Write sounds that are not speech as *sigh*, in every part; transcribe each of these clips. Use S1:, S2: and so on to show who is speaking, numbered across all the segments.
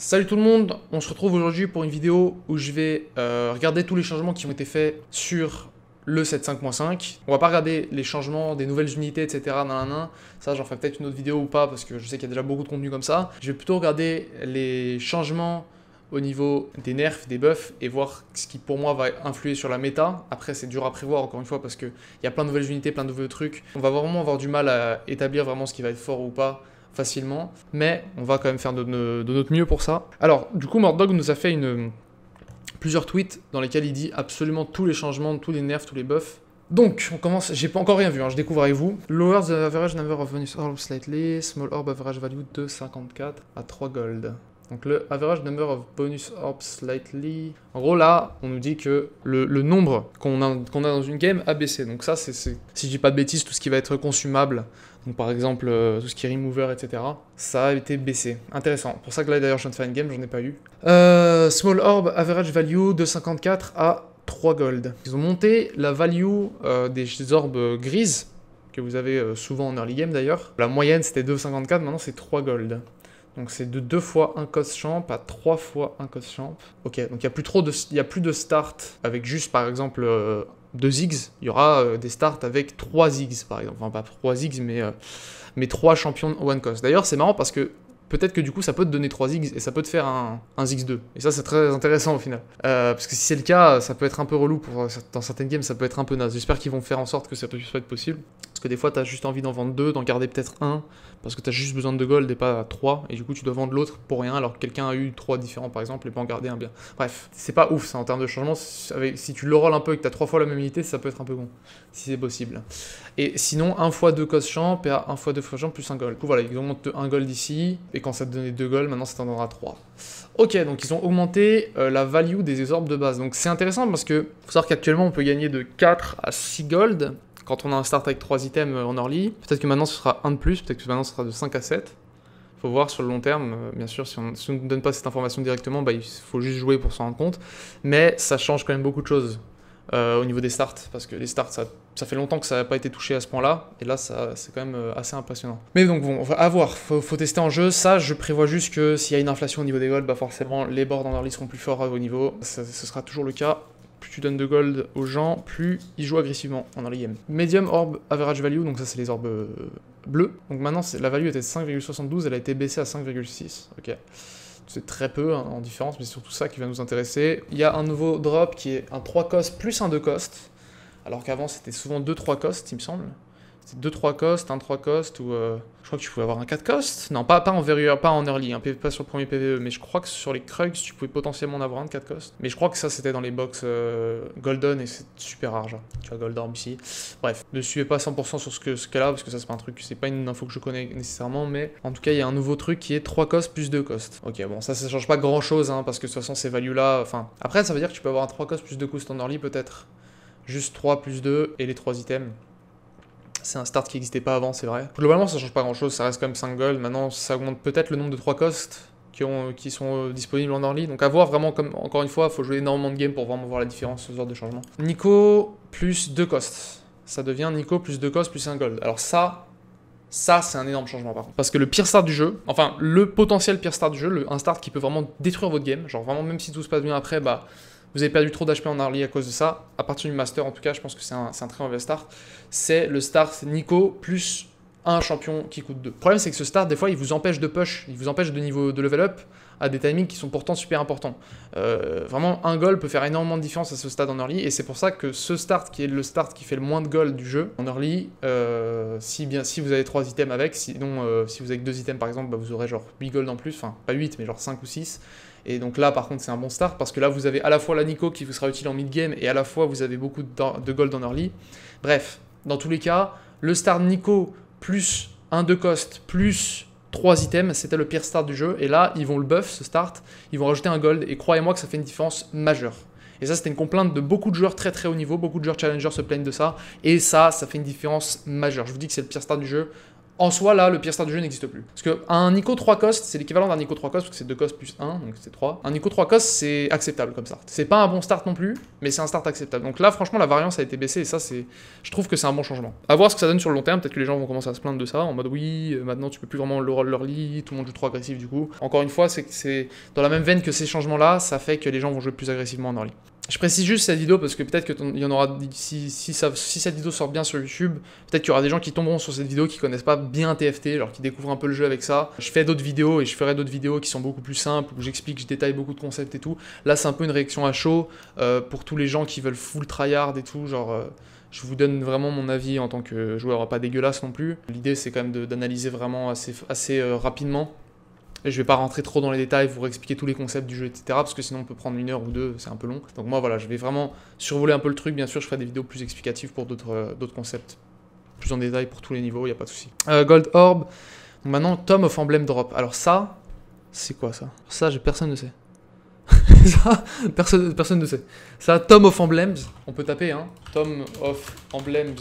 S1: Salut tout le monde, on se retrouve aujourd'hui pour une vidéo où je vais euh, regarder tous les changements qui ont été faits sur le 7.5-5. On va pas regarder les changements des nouvelles unités, etc. nan, Ça, j'en ferai peut-être une autre vidéo ou pas parce que je sais qu'il y a déjà beaucoup de contenu comme ça. Je vais plutôt regarder les changements au niveau des nerfs, des buffs et voir ce qui pour moi va influer sur la méta. Après, c'est dur à prévoir encore une fois parce qu'il y a plein de nouvelles unités, plein de nouveaux trucs. On va vraiment avoir du mal à établir vraiment ce qui va être fort ou pas facilement, mais on va quand même faire de, notre mieux pour ça. Alors, du coup, Mordog nous a fait une, plusieurs tweets dans lesquels il dit absolument tous les changements, tous les nerfs, tous les buffs. Donc, on commence, j'ai pas encore rien vu, hein, je découvre avec vous. Lower the average number of venus slightly, small orb average value de 54 à 3 gold. Donc le average number of bonus orbs slightly. En gros là, on nous dit que le, le nombre qu'on a, a, dans une game a baissé. Donc ça, c'est si je dis pas de bêtises, tout ce qui va être consumable, donc par exemple euh, tout ce qui est remover, etc. Ça a été baissé. Intéressant. Pour ça que là d'ailleurs, je viens de faire une game, j'en ai pas eu. Euh, small orb average value de 54 à 3 gold. Ils ont monté la value euh, des orbes grises que vous avez souvent en early game d'ailleurs. La moyenne c'était 2,54, maintenant c'est 3 gold. Donc c'est de 2 fois 1 cos champ à 3 fois 1 cos champ. Ok, donc il n'y a plus de, start avec juste par exemple 2 euh, Ziggs. Il y aura euh, des starts avec 3 Ziggs, par exemple. Enfin pas 3 Ziggs, mais, 3 euh, champions de one cos. D'ailleurs c'est marrant parce que peut-être que du coup ça peut te donner 3x et ça peut te faire un, un x2. Et ça c'est très intéressant au final. Euh, parce que si c'est le cas, ça peut être un peu relou pour, euh, dans certaines games, ça peut être un peu naze. J'espère qu'ils vont faire en sorte que ça puisse être possible. Parce que des fois t'as juste envie d'en vendre deux, d'en garder peut-être un, parce que t'as juste besoin de gold et pas trois, et du coup tu dois vendre l'autre pour rien alors que quelqu'un a eu trois différents par exemple et pas en garder un bien. Bref, c'est pas ouf ça en termes de changement. si tu le rolls un peu et que t'as trois fois la même unité, ça peut être un peu bon, si c'est possible. Et sinon, 1 fois 2 cos champ, 1 fois 2 fois champ plus un gold. Du coup voilà, ils augmentent 1 gold ici, et quand ça te donnait 2 golds, maintenant ça t'en donnera 3. Ok, donc ils ont augmenté euh, la value des orbes de base. Donc c'est intéressant parce que faut savoir qu'actuellement on peut gagner de 4 à 6 gold quand on a un start avec 3 items euh, en early. Peut-être que maintenant ce sera 1 de plus, peut-être que maintenant ce sera de 5 à 7. Faut voir sur le long terme, euh, bien sûr, si on, ne donne pas cette information directement, bah, il faut juste jouer pour s'en rendre compte. Mais ça change quand même beaucoup de choses. Euh, au niveau des starts, parce que les starts, ça, fait longtemps que ça n'a pas été touché à ce point-là, et là, c'est quand même euh, assez impressionnant. Mais donc bon, à voir, faut, faut tester en jeu, ça, je prévois juste que s'il y a une inflation au niveau des golds, bah forcément, les bords dans leur liste seront plus forts à euh, vos niveau, ce sera toujours le cas, plus tu donnes de gold aux gens, plus ils jouent agressivement en early game. Medium orb average value, donc ça c'est les orbes bleus. Donc maintenant la value était de 5,72, elle a été baissée à 5,6. Ok c'est très peu hein, en différence, mais c'est surtout ça qui va nous intéresser. Il y a un nouveau drop qui est un 3 cost plus un 2 cost, alors qu'avant c'était souvent 2-3 cost, il me semble c'est 2-3 cost, 1-3 cost, ou euh, je crois que tu pouvais avoir un 4 cost. Non, pas, pas, en, pas en early, hein, pas sur le premier PVE, mais je crois que sur les Krugs, tu pouvais potentiellement en avoir un de 4 cost. Mais je crois que ça, c'était dans les box euh, Golden, et c'est super rare, hein. Tu vois, orb ici. Bref, ne suivez pas 100% sur ce que ce cas là, parce que ça, c'est pas un truc, c'est pas une info que je connais nécessairement, mais en tout cas, il y a un nouveau truc qui est 3 cost plus 2 cost. Ok, bon, ça, ça change pas grand chose, hein, parce que de toute façon, ces values-là, enfin. Après, ça veut dire que tu peux avoir un 3 cost plus 2 cost en early, peut-être. Juste 3 plus 2 et les 3 items. C'est un start qui n'existait pas avant, c'est vrai. Globalement, ça change pas grand chose, ça reste quand même 5 gold Maintenant, ça augmente peut-être le nombre de 3 costs qui, ont, euh, qui sont euh, disponibles en early. Donc, à voir vraiment, comme encore une fois, il faut jouer énormément de games pour vraiment voir la différence, ce genre de changement. Nico plus 2 costs. Ça devient Nico plus 2 costs plus 1 gold. Alors, ça, ça, c'est un énorme changement par contre. Parce que le pire start du jeu, enfin le potentiel pire start du jeu, le, un start qui peut vraiment détruire votre game, genre vraiment même si tout se passe bien après, bah vous avez perdu trop d'HP en early à cause de ça. À partir du master, en tout cas, je pense que c'est un, très mauvais start. C'est le start Nico plus un champion qui coûte 2. Le problème, c'est que ce start, des fois, il vous empêche de push, il vous empêche de niveau de level up à des timings qui sont pourtant super importants. Euh, vraiment, un goal peut faire énormément de différence à ce stade en early, et c'est pour ça que ce start, qui est le start qui fait le moins de goals du jeu, en early, euh, si, bien, si vous avez 3 items avec, sinon euh, si vous avez deux 2 items par exemple, bah, vous aurez genre 8 goals en plus, enfin pas 8, mais genre 5 ou 6. Et donc là, par contre, c'est un bon start parce que là, vous avez à la fois la Nico qui vous sera utile en mid-game et à la fois vous avez beaucoup de gold en early. Bref, dans tous les cas, le start Nico plus un de cost plus 3 items, c'était le pire start du jeu. Et là, ils vont le buff, ce start, ils vont rajouter un gold. Et croyez-moi que ça fait une différence majeure. Et ça, c'était une complainte de beaucoup de joueurs très très haut niveau. Beaucoup de joueurs challengers se plaignent de ça. Et ça, ça fait une différence majeure. Je vous dis que c'est le pire start du jeu. En soi, là, le pire start du jeu n'existe plus. Parce que un Nico 3 cost, c'est l'équivalent d'un Nico 3 cost, parce que c'est 2 cost plus 1, donc c'est 3. Un Nico 3 cost, c'est acceptable comme start. C'est pas un bon start non plus, mais c'est un start acceptable. Donc là, franchement, la variance a été baissée, et ça, c'est, je trouve que c'est un bon changement. À voir ce que ça donne sur le long terme, peut-être que les gens vont commencer à se plaindre de ça, en mode oui, euh, maintenant tu peux plus vraiment le roll leur lit, tout le monde joue trop agressif du coup. Encore une fois, c'est dans la même veine que ces changements-là, ça fait que les gens vont jouer plus agressivement en early. Je précise juste cette vidéo parce que peut-être qu'il y en aura. Si, cette vidéo sort bien sur YouTube, peut-être qu'il y aura des gens qui tomberont sur cette vidéo qui connaissent pas bien TFT, genre qui découvrent un peu le jeu avec ça. Je fais d'autres vidéos et je ferai d'autres vidéos qui sont beaucoup plus simples où j'explique, je détaille beaucoup de concepts et tout. Là, c'est un peu une réaction à chaud euh, pour tous les gens qui veulent full tryhard et tout. Genre, euh, je vous donne vraiment mon avis en tant que joueur pas dégueulasse non plus. L'idée, c'est quand même d'analyser vraiment assez, euh, rapidement je je vais pas rentrer trop dans les détails, vous expliquer tous les concepts du jeu, etc. Parce que sinon on peut prendre une heure ou deux, c'est un peu long. Donc moi voilà, je vais vraiment survoler un peu le truc. Bien sûr, je ferai des vidéos plus explicatives pour d'autres euh, concepts. Plus en détail pour tous les niveaux, il n'y a pas de souci. Euh, Gold Orb. maintenant, Tom of Emblem Drop. Alors ça, c'est quoi ça Ça, *laughs* personne ne sait. ça, personne, personne ne sait. Ça, Tom of Emblems, on peut taper, hein. Tom of Emblems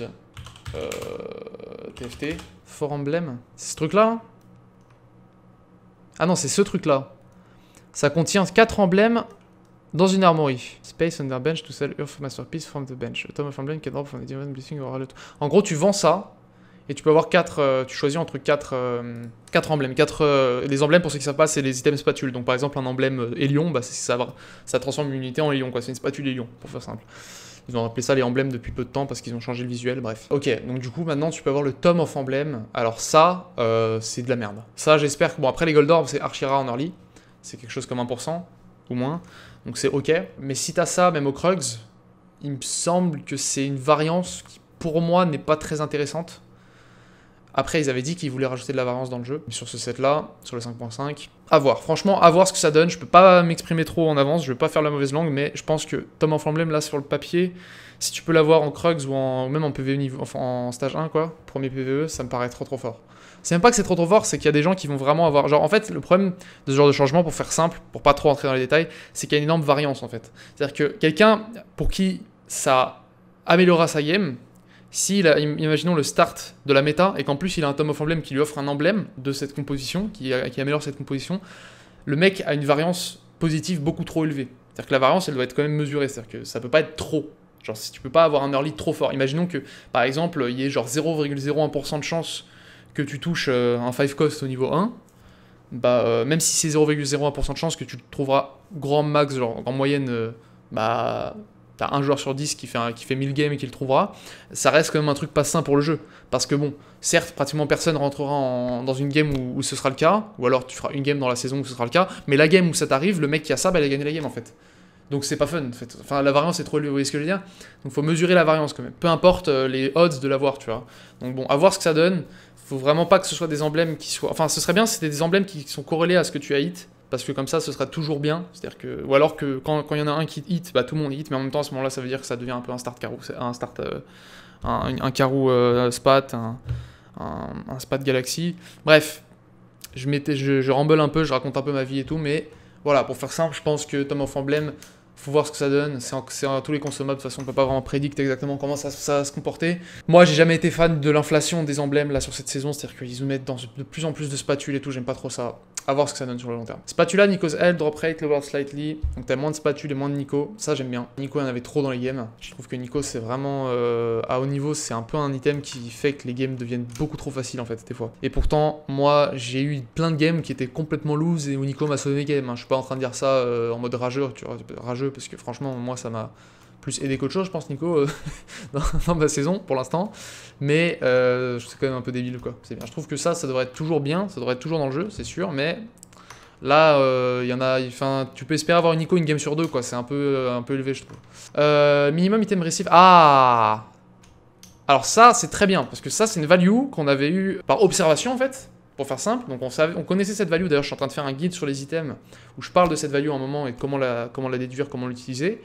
S1: TFT. Euh, For Emblem. C'est ce truc-là, hein ah non, c'est ce truc-là. Ça contient 4 emblèmes dans une armory. Space under bench to sell Earth Masterpiece from the bench. Atom of Emblem can drop from the demon Blessing or En gros, tu vends ça et tu peux avoir 4. Euh, tu choisis entre 4 quatre, euh, quatre emblèmes. Quatre, euh, les emblèmes, pour ceux qui ne savent pas, c'est les items spatules. Donc par exemple, un emblème hélion, bah, ça, ça transforme une unité en hélion. C'est une spatule hélion, pour faire simple. Ils ont appelé ça les emblèmes depuis peu de temps parce qu'ils ont changé le visuel, bref. Ok, donc du coup, maintenant, tu peux avoir le tome of emblème. Alors ça, euh, c'est de la merde. Ça, j'espère que... Bon, après, les Gold Orbs, c'est Archira en early. C'est quelque chose comme 1%, ou moins. Donc c'est ok. Mais si t'as ça, même au Krugs, il me semble que c'est une variance qui, pour moi, n'est pas très intéressante. Après, ils avaient dit qu'ils voulaient rajouter de la variance dans le jeu. Mais Sur ce set-là, sur le 5.5, à voir. Franchement, à voir ce que ça donne. Je peux pas m'exprimer trop en avance, je veux pas faire la mauvaise langue, mais je pense que Tom en Emblem, là, sur le papier, si tu peux l'avoir en Krugs ou, même en PVE niveau, en stage 1, quoi, premier PVE, ça me paraît trop trop fort. C'est même pas que c'est trop trop fort, c'est qu'il y a des gens qui vont vraiment avoir. Genre, en fait, le problème de ce genre de changement, pour faire simple, pour pas trop entrer dans les détails, c'est qu'il y a une énorme variance en fait. C'est-à-dire que quelqu'un pour qui ça améliorera sa game, si, imaginons le start de la méta, et qu'en plus il a un Tom of Emblem qui lui offre un emblème de cette composition, euh, qui, améliore cette composition, le mec a une variance positive beaucoup trop élevée. C'est-à-dire que la variance, elle doit être quand même mesurée, c'est-à-dire que ça peut pas être trop. Genre, si tu peux pas avoir un early trop fort. Imaginons que, par exemple, il y ait genre 0,01% de chance que tu touches euh, un 5 cost au niveau 1, bah, euh, même si c'est 0,01% de chance que tu trouveras grand max, genre en moyenne, bah, t'as un joueur sur 10 qui fait, qui fait 1000 games et qui le trouvera, ça reste quand même un truc pas sain pour le jeu. Parce que bon, certes, pratiquement personne rentrera dans une game où, ce sera le cas, ou alors tu feras une game dans la saison où ce sera le cas, mais la game où ça t'arrive, le mec qui a ça, bah, il a gagné la game en fait. Donc c'est pas fun, Enfin, la variance est trop élevée, vous voyez ce que je veux dire Donc faut mesurer la variance quand même, peu importe euh, les odds de l'avoir, tu vois. Donc bon, à voir ce que ça donne, faut vraiment pas que ce soit des emblèmes qui soient... Enfin, ce serait bien si c'était des emblèmes qui sont corrélés à ce que tu as hit, parce que comme ça, ce sera toujours bien. C'est-à-dire que, ou alors que quand il y en a un qui hit, bah, tout le monde hit, mais en même temps, à ce moment-là, ça veut dire que ça devient un peu un start c'est un start, euh, euh, un, un, spat, un, spat galaxy. Bref, je, m'étais je, ramble un peu, je raconte un peu ma vie et tout, mais voilà, pour faire simple, je pense que Tom of Emblem, faut voir ce que ça donne. C'est en, tous les consommables, de toute façon, on peut pas vraiment prédicter exactement comment ça, ça va se comporter. Moi, j'ai jamais été fan de l'inflation des emblèmes là sur cette saison, c'est-à-dire qu'ils nous mettent dans de plus en plus de spatules et tout, j'aime pas trop ça. A voir ce que ça donne sur le long terme. Spatula, Nico's L, drop rate, lower slightly. Donc t'as moins de spatule et moins de Nico. Ça j'aime bien. Nico en avait trop dans les games. Je trouve que Nico c'est vraiment euh, à haut niveau, c'est un peu un item qui fait que les games deviennent beaucoup trop faciles en fait des fois. Et pourtant, moi j'ai eu plein de games qui étaient complètement loose et où Nico m'a sauvé game. games. Hein. Je suis pas en train de dire ça euh, en mode rageur, tu vois, rageux parce que franchement moi ça m'a plus aidé qu'autre je pense, Nico, euh, *laughs* dans, la ma saison pour l'instant. Mais je euh, c'est quand même un peu débile, quoi. C'est Je trouve que ça, ça devrait être toujours bien, ça devrait être toujours dans le jeu, c'est sûr. Mais là, euh, il y en a. Enfin, tu peux espérer avoir une Nico une game sur deux, quoi. C'est un peu, un peu élevé, je trouve. minimum item récif. Ah alors ça, c'est très bien, parce que ça, c'est une value qu'on avait eue par observation, en fait, pour faire simple. Donc on, savait, connaissait cette value, d'ailleurs je suis en train de faire un guide sur les items, où je parle de cette value à un moment et comment la, comment la déduire, comment l'utiliser.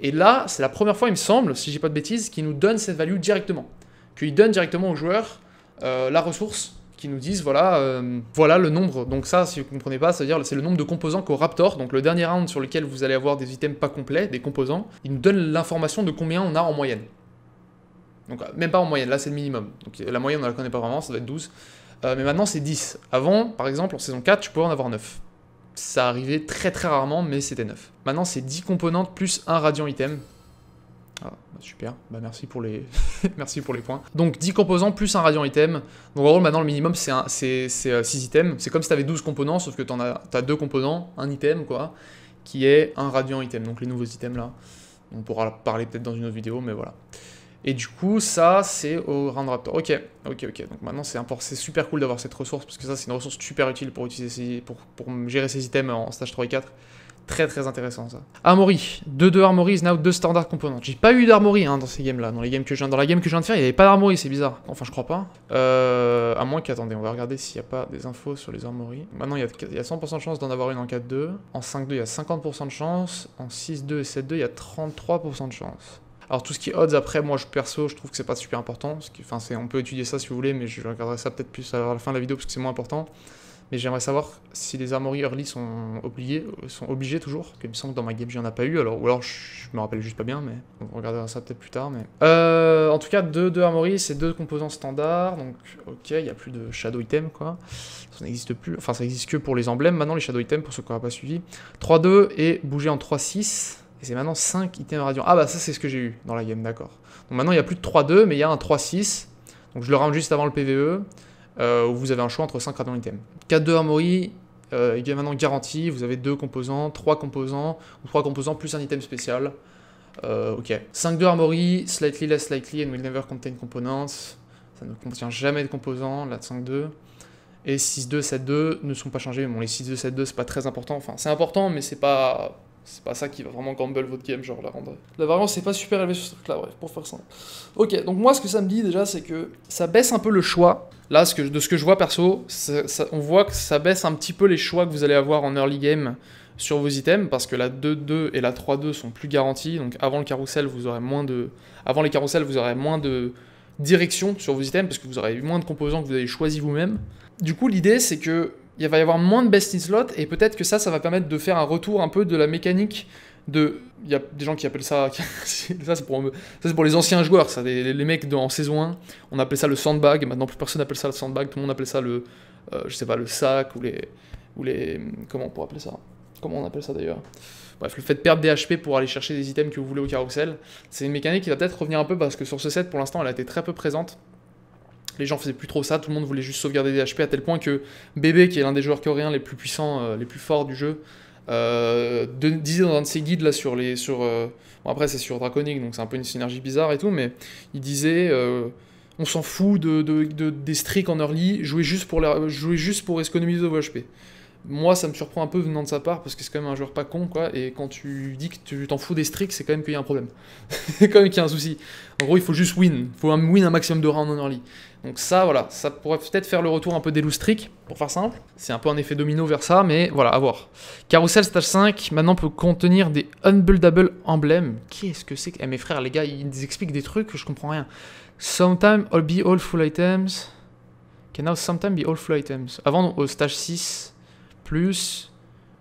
S1: Et là, c'est la première fois, il me semble, si j'ai pas de bêtises, qu'il nous donne cette value directement. Qu'il donne directement aux joueurs euh, la ressource, qui nous disent voilà, euh, voilà le nombre. Donc ça, si vous comprenez pas, dire c'est le nombre de composants qu'au Raptor, donc le dernier round sur lequel vous allez avoir des items pas complets, des composants, il nous donne l'information de combien on a en moyenne. Donc euh, même pas en moyenne, là c'est le minimum. Donc la moyenne on ne la connaît pas vraiment, ça doit être 12. mais maintenant c'est 10. Avant, par exemple, en saison 4, tu pouvais en avoir 9 ça arrivait très très rarement, mais c'était neuf. Maintenant, c'est 10 composantes plus un radiant item. Ah, bah, super, bah merci pour les *laughs* merci pour les points. Donc 10 composants plus un radiant item. Donc en gros maintenant le minimum c'est un... 6 euh, items. C'est comme si tu avais 12 composants, sauf que tu as... as deux composants, un item quoi, qui est un radiant item, donc les nouveaux items là. On pourra parler peut-être dans une autre vidéo, mais voilà. Et du coup, ça, c'est au Raptor. Ok, ok, ok. Donc maintenant, c'est super cool d'avoir cette ressource, parce que ça, c'est une ressource super utile pour, utiliser pour, gérer ses items en stage 3 et 4. Très très intéressant ça. Armory, 2-2 Armory now 2 standard components. J'ai pas eu d'armory hein, dans ces games là, dans games que je dans la game que je viens de faire, il n'y avait pas d'armory, c'est bizarre. Enfin je crois pas. Euh, à moins qu'attendez, on va regarder s'il n'y a pas des infos sur les armories. Maintenant il y, y a, 100% de chance d'en avoir une en 4-2. En 5-2 il y a 50% de chance. En 6-2 et 7-2 il y a 33% de chance. Alors tout ce qui est odds, après, moi je perso, je trouve que c'est pas super important. Enfin, on peut étudier ça si vous voulez, mais je regarderai ça peut-être plus à la fin de la vidéo parce que c'est moins important. Mais j'aimerais savoir si les armories early sont obligés, sont obligés toujours. Parce il me semble que dans ma game, j'en ai pas eu. Alors, ou alors, je me rappelle juste pas bien, mais on regardera ça peut-être plus tard. Mais euh, en tout cas, deux, deux armories, c'est deux composants standards. Donc, ok, il n'y a plus de shadow item, quoi. Ça n'existe plus. Enfin, ça existe que pour les emblèmes. Maintenant, les shadow items, pour ceux qui n'ont pas suivi. 3-2 et bouger en 3-6. Et c'est maintenant 5 items radiants. Ah bah ça c'est ce que j'ai eu dans la game, d'accord. Donc maintenant il n'y a plus de 3-2, mais il y a un 3-6. Donc je le ramène juste avant le PVE, euh, où vous avez un choix entre 5 radiants items. 4-2 armory, il y maintenant garantie, vous avez 2 composants, 3 composants, ou 3 composants plus un item spécial. Euh, ok. 5-2 armory, slightly less likely and will never contain components. Ça ne contient jamais de composants, de 5-2 et 6-2, 7-2 ne sont pas changés. Bon, les 6-2, 7-2, c'est pas très important. Enfin, c'est important, mais c'est pas c'est pas ça qui va vraiment gamble votre game, genre la rendre. La variance c'est pas super élevée sur ce truc là, bref, pour faire simple. Ok, donc moi ce que ça me dit déjà, c'est que ça baisse un peu le choix. Là, ce que, de ce que je vois perso, on voit que ça baisse un petit peu les choix que vous allez avoir en early game sur vos items, parce que la 2-2 et la 3-2 sont plus garanties, donc avant le carrousel, vous aurez moins de... Avant les carousels, vous aurez moins de direction sur vos items, parce que vous aurez moins de composants que vous avez choisis vous-même. Du coup, l'idée, c'est que il va y avoir moins de best in slot et peut-être que ça, ça va permettre de faire un retour un peu de la mécanique de. Il y a des gens qui appellent ça. *laughs* ça, c'est pour, pour, les anciens joueurs, ça. Les, mecs de, en saison 1, on appelait ça le sandbag. Et maintenant, plus personne n'appelle ça le sandbag. Tout le monde appelle ça le. Euh, je sais pas, le sac ou les. Ou les comment on pourrait appeler ça Comment on appelle ça d'ailleurs Bref, le fait de perdre des HP pour aller chercher des items que vous voulez au carrousel, c'est une mécanique qui va peut-être revenir un peu parce que sur ce set, pour l'instant, elle a été très peu présente les gens faisaient plus trop ça, tout le monde voulait juste sauvegarder des HP à tel point que Bébé, qui est l'un des joueurs coréens les plus puissants, euh, les plus forts du jeu, euh, disait dans un de ses guides là sur les. Sur, euh, bon après c'est sur Draconic donc c'est un peu une synergie bizarre et tout, mais il disait on s'en fout de, des streaks en early, jouez juste pour, jouez juste pour économiser vos HP moi, ça me surprend un peu venant de sa part parce que c'est quand même un joueur pas con, quoi. Et quand tu dis que tu t'en fous des streaks, c'est quand même qu'il y a un problème. *laughs* c'est quand même qu'il y a un souci. En gros, il faut juste win. Il faut un win un maximum de rounds en early. Donc, ça, voilà, ça pourrait peut-être faire le retour un peu des loose streaks, pour faire simple. C'est un peu un effet domino vers ça, mais voilà, à voir. Carousel stage 5 maintenant peut contenir des unbuildable emblèmes. Qu'est-ce que c'est Eh, mes frères, les gars, ils expliquent des trucs je comprends rien. Sometimes all be all full items. Can now sometimes be all full items. Avant, au stage 6 plus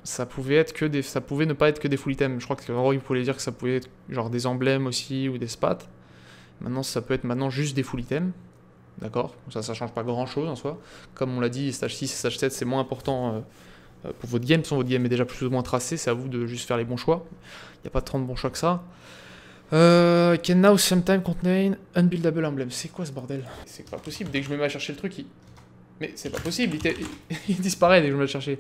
S1: ça pouvait être que des ça pouvait ne pas être que des full items je crois que gros, il dire que ça pouvait être genre des emblèmes aussi ou des spats maintenant ça peut être maintenant juste des full items d'accord ça ça change pas grand chose en soi comme on l'a dit stage 6 et stage 7 c'est moins important euh, euh, pour votre game Son votre game est déjà plus ou moins tracé c'est à vous de juste faire les bons choix il n'y a pas tant de bons choix que ça can euh, now sometime contain unbuildable emblem. C'est quoi ce bordel C'est pas possible. Dès que je me mets à chercher le truc, mais c'est pas possible, il, *laughs* disparaît dès que je vais le chercher.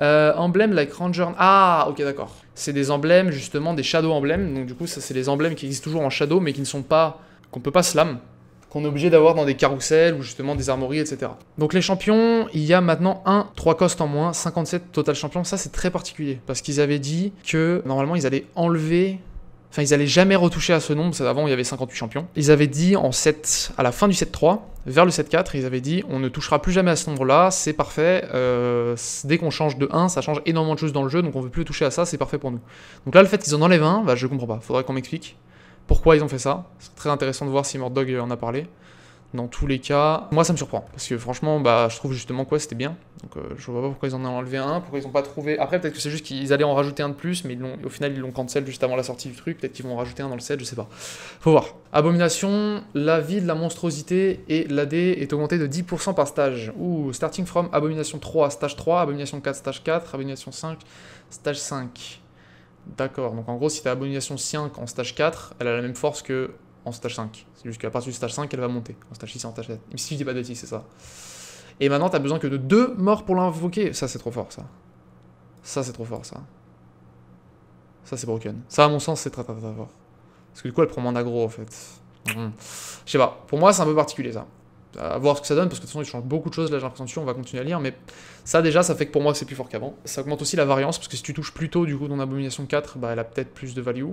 S1: Euh, emblème like Ranger... Ah, ok, d'accord. C'est des emblèmes, justement, des Shadow emblèmes. Donc du coup, ça, c'est les emblèmes qui existent toujours en Shadow, mais qui ne sont pas... qu'on peut pas slam. Qu'on est obligé d'avoir dans des carousels ou justement des armories, etc. Donc les champions, il y a maintenant un 3 costes en moins, 57 total champions. Ça, c'est très particulier. Parce qu'ils avaient dit que, normalement, ils allaient enlever Enfin, ils allaient jamais retoucher à ce nombre. Avant, il y avait 58 champions. Ils avaient dit en 7, à la fin du 7-3, vers le 7-4, ils avaient dit on ne touchera plus jamais à ce nombre-là, c'est parfait. Euh, dès qu'on change de 1, ça change énormément de choses dans le jeu, donc on veut plus toucher à ça, c'est parfait pour nous. Donc là, le fait qu'ils en enlèvent un, bah, je comprends pas. Faudrait qu'on m'explique pourquoi ils ont fait ça. C'est très intéressant de voir si Mordog en a parlé dans tous les cas, moi ça me surprend. Parce que franchement, bah, je trouve justement quoi c'était bien. Donc euh, je vois pas pourquoi ils en ont enlevé un, pourquoi ils ont pas trouvé. Après, peut-être que c'est juste qu'ils allaient en rajouter un de plus, mais au final ils l'ont cancel juste avant la sortie du truc. Peut-être qu'ils vont en rajouter un dans le set, je sais pas. Faut voir. Abomination, la vie de la monstrosité et l'AD est augmentée de 10% par stage. Ouh, starting from Abomination 3, stage 3, Abomination 4, stage 4, Abomination 5, stage 5. D'accord, donc en gros, si t'as Abomination 5 en stage 4, elle a la même force que en stage 5. C'est juste qu'à partir du stage 5, elle va monter. En stage 6 en stage 7. Si je dis pas de 6, c'est ça. Et maintenant, t'as besoin que de deux morts pour l'invoquer. Ça, c'est trop fort, ça. Ça, c'est trop fort, ça. Ça, c'est broken. Ça, à mon sens, c'est très, très, très fort. Parce que du coup, elle prend moins d'aggro, en fait. Mhm. Je sais pas. Pour moi, c'est un peu particulier, ça. À voir ce que ça donne, parce que de toute façon, il change beaucoup de choses. Là, j'ai l'impression on va continuer à lire. Mais ça, déjà, ça fait que pour moi, c'est plus fort qu'avant. Ça augmente aussi la variance, parce que si tu touches plus tôt, du coup, ton abomination 4, bah, elle a peut-être plus de value.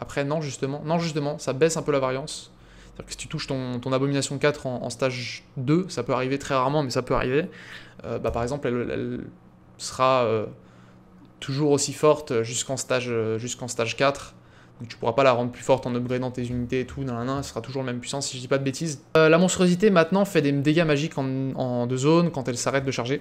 S1: Après, non, justement, non, justement, ça baisse un peu la variance. C'est-à-dire que si tu touches ton, abomination 4 en, stage 2, ça peut arriver très rarement, mais ça peut arriver. Euh, bah, par exemple, elle, sera euh, toujours aussi forte jusqu'en stage, euh, stage 4. Donc tu pourras pas la rendre plus forte en upgradant tes unités et tout, nan, nan, sera toujours la même puissance si je dis pas de bêtises. la monstruosité maintenant fait des dégâts magiques en, deux zones quand elle s'arrête de charger.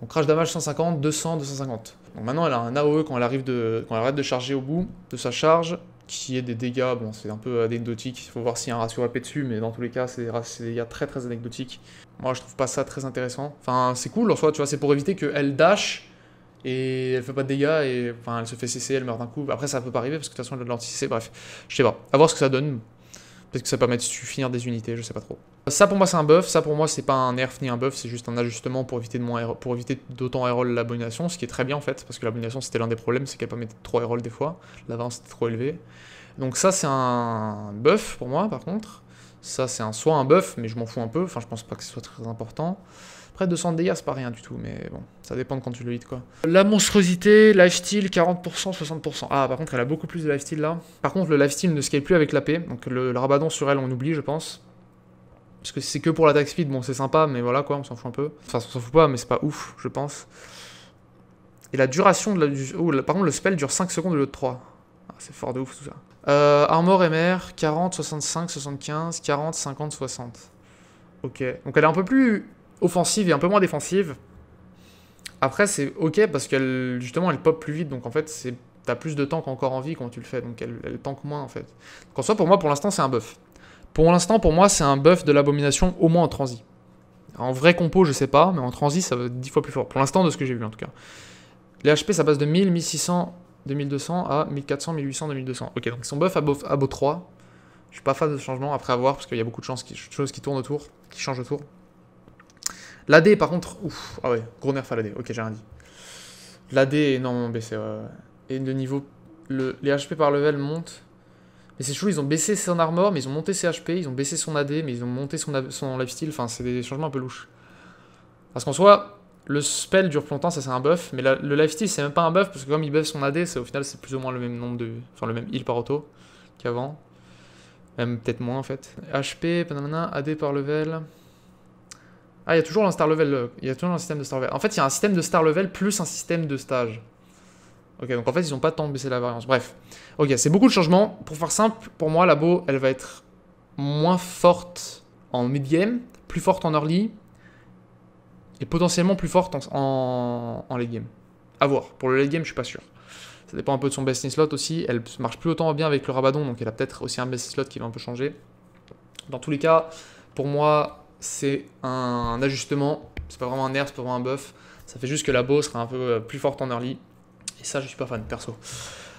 S1: Donc crash damage 150, 200, 250. Donc maintenant elle a un AOE quand elle, arrive de, quand elle arrête de charger au bout de sa charge, qui est des dégâts, bon c'est un peu anecdotique, il faut voir s'il y a un ratio AP dessus, mais dans tous les cas c'est des dégâts très très anecdotiques. Moi je trouve pas ça très intéressant. Enfin c'est cool en soi, tu vois, c'est pour éviter qu'elle dash et elle fait pas de dégâts et enfin elle se fait cesser, elle meurt d'un coup. Après ça peut pas arriver parce que de toute façon elle a de bref, je sais pas. À voir ce que ça donne, Peut-être que ça permet de finir des unités, je sais pas trop. Ça pour moi c'est un buff, ça pour moi c'est pas un nerf ni un buff, c'est juste un ajustement pour éviter de moins pour éviter d'autant errol l'abomination, ce qui est très bien en fait, parce que l'abomination c'était l'un des problèmes, c'est qu'elle permettait trop aérol des fois, l'avance était trop élevée. Donc ça c'est un buff pour moi par contre, ça c'est soit un buff, mais je m'en fous un peu, enfin je pense pas que ce soit très important de 200 dégâts, c'est pas rien du tout, mais bon, ça dépend de quand tu le hit quoi. La monstruosité, lifesteal, 40%, 60%. Ah, par contre, elle a beaucoup plus de lifesteal, là. Par contre, le lifesteal ne scale plus avec la paix, donc le, rabadon sur elle, on oublie, je pense. Parce que c'est que pour l'attaque speed, bon, c'est sympa, mais voilà, quoi, on s'en fout un peu. Enfin, on s'en fout pas, mais c'est pas ouf, je pense. Et la duration de la... Du... Oh, par contre, le spell dure 5 secondes au lieu 3. Ah, c'est fort de ouf, tout ça. Euh, armor MR, 40, 65, 75, 40, 50, 60. Ok. Donc elle est un peu plus offensive et un peu moins défensive. Après, c'est ok parce qu'elle, justement, elle pop plus vite, donc en fait, c'est t'as plus de temps qu'encore en vie quand tu le fais, donc elle, tank moins en fait. Donc en soi, pour moi, pour l'instant, c'est un buff. Pour l'instant, pour moi, c'est un buff de l'abomination, au moins en transi. En vrai compo, je sais pas, mais en transi, ça va être 10 fois plus fort. Pour l'instant, de ce que j'ai vu en tout cas. Les HP, ça passe de 1000, 1600, 2200 à 1400, 1800, 2200. Ok, donc son buff à beau, 3. Je suis pas fan de changement, après avoir, parce qu'il y a beaucoup de, chances de choses qui tournent autour, qui changent autour. L'AD, par contre, ouf, ah ouais, gros nerf à l'AD, ok, j'ai rien dit. L'AD est énormément baissé, Et le niveau, les HP par level montent. Mais c'est chou, ils ont baissé son armor, mais ils ont monté ses HP, ils ont baissé son AD, mais ils ont monté son, son lifesteal, enfin, c'est des changements un peu louches. Parce qu'en soi, le spell dure plus longtemps, ça c'est un buff, mais le lifestyle, c'est même pas un buff parce que comme il buff son AD, au final c'est plus ou moins le même nombre de. Enfin le même heal par auto qu'avant. Même peut-être moins en fait. HP, panamana, AD par level. Ah, il y a toujours un star level. Euh, il y a toujours un système de star level. En fait, il y a un système de star level plus un système de stage. Ok, donc en fait, ils n'ont pas tant baissé la variance. Bref. Ok, c'est beaucoup de changements. Pour faire simple, pour moi, la bow, elle va être moins forte en mid-game, plus forte en early, et potentiellement plus forte en, late-game. A voir. Pour le late-game, je suis pas sûr. Ça dépend un peu de son best in slot aussi. Elle marche plus autant bien avec le Rabadon, donc elle a peut-être aussi un best in slot qui va un peu changer. Dans tous les cas, pour moi, c'est un ajustement, c'est pas vraiment un nerf, c'est pas vraiment un buff. Ça fait juste que la bow sera un peu euh, plus forte en early. Et ça, je suis pas fan, perso.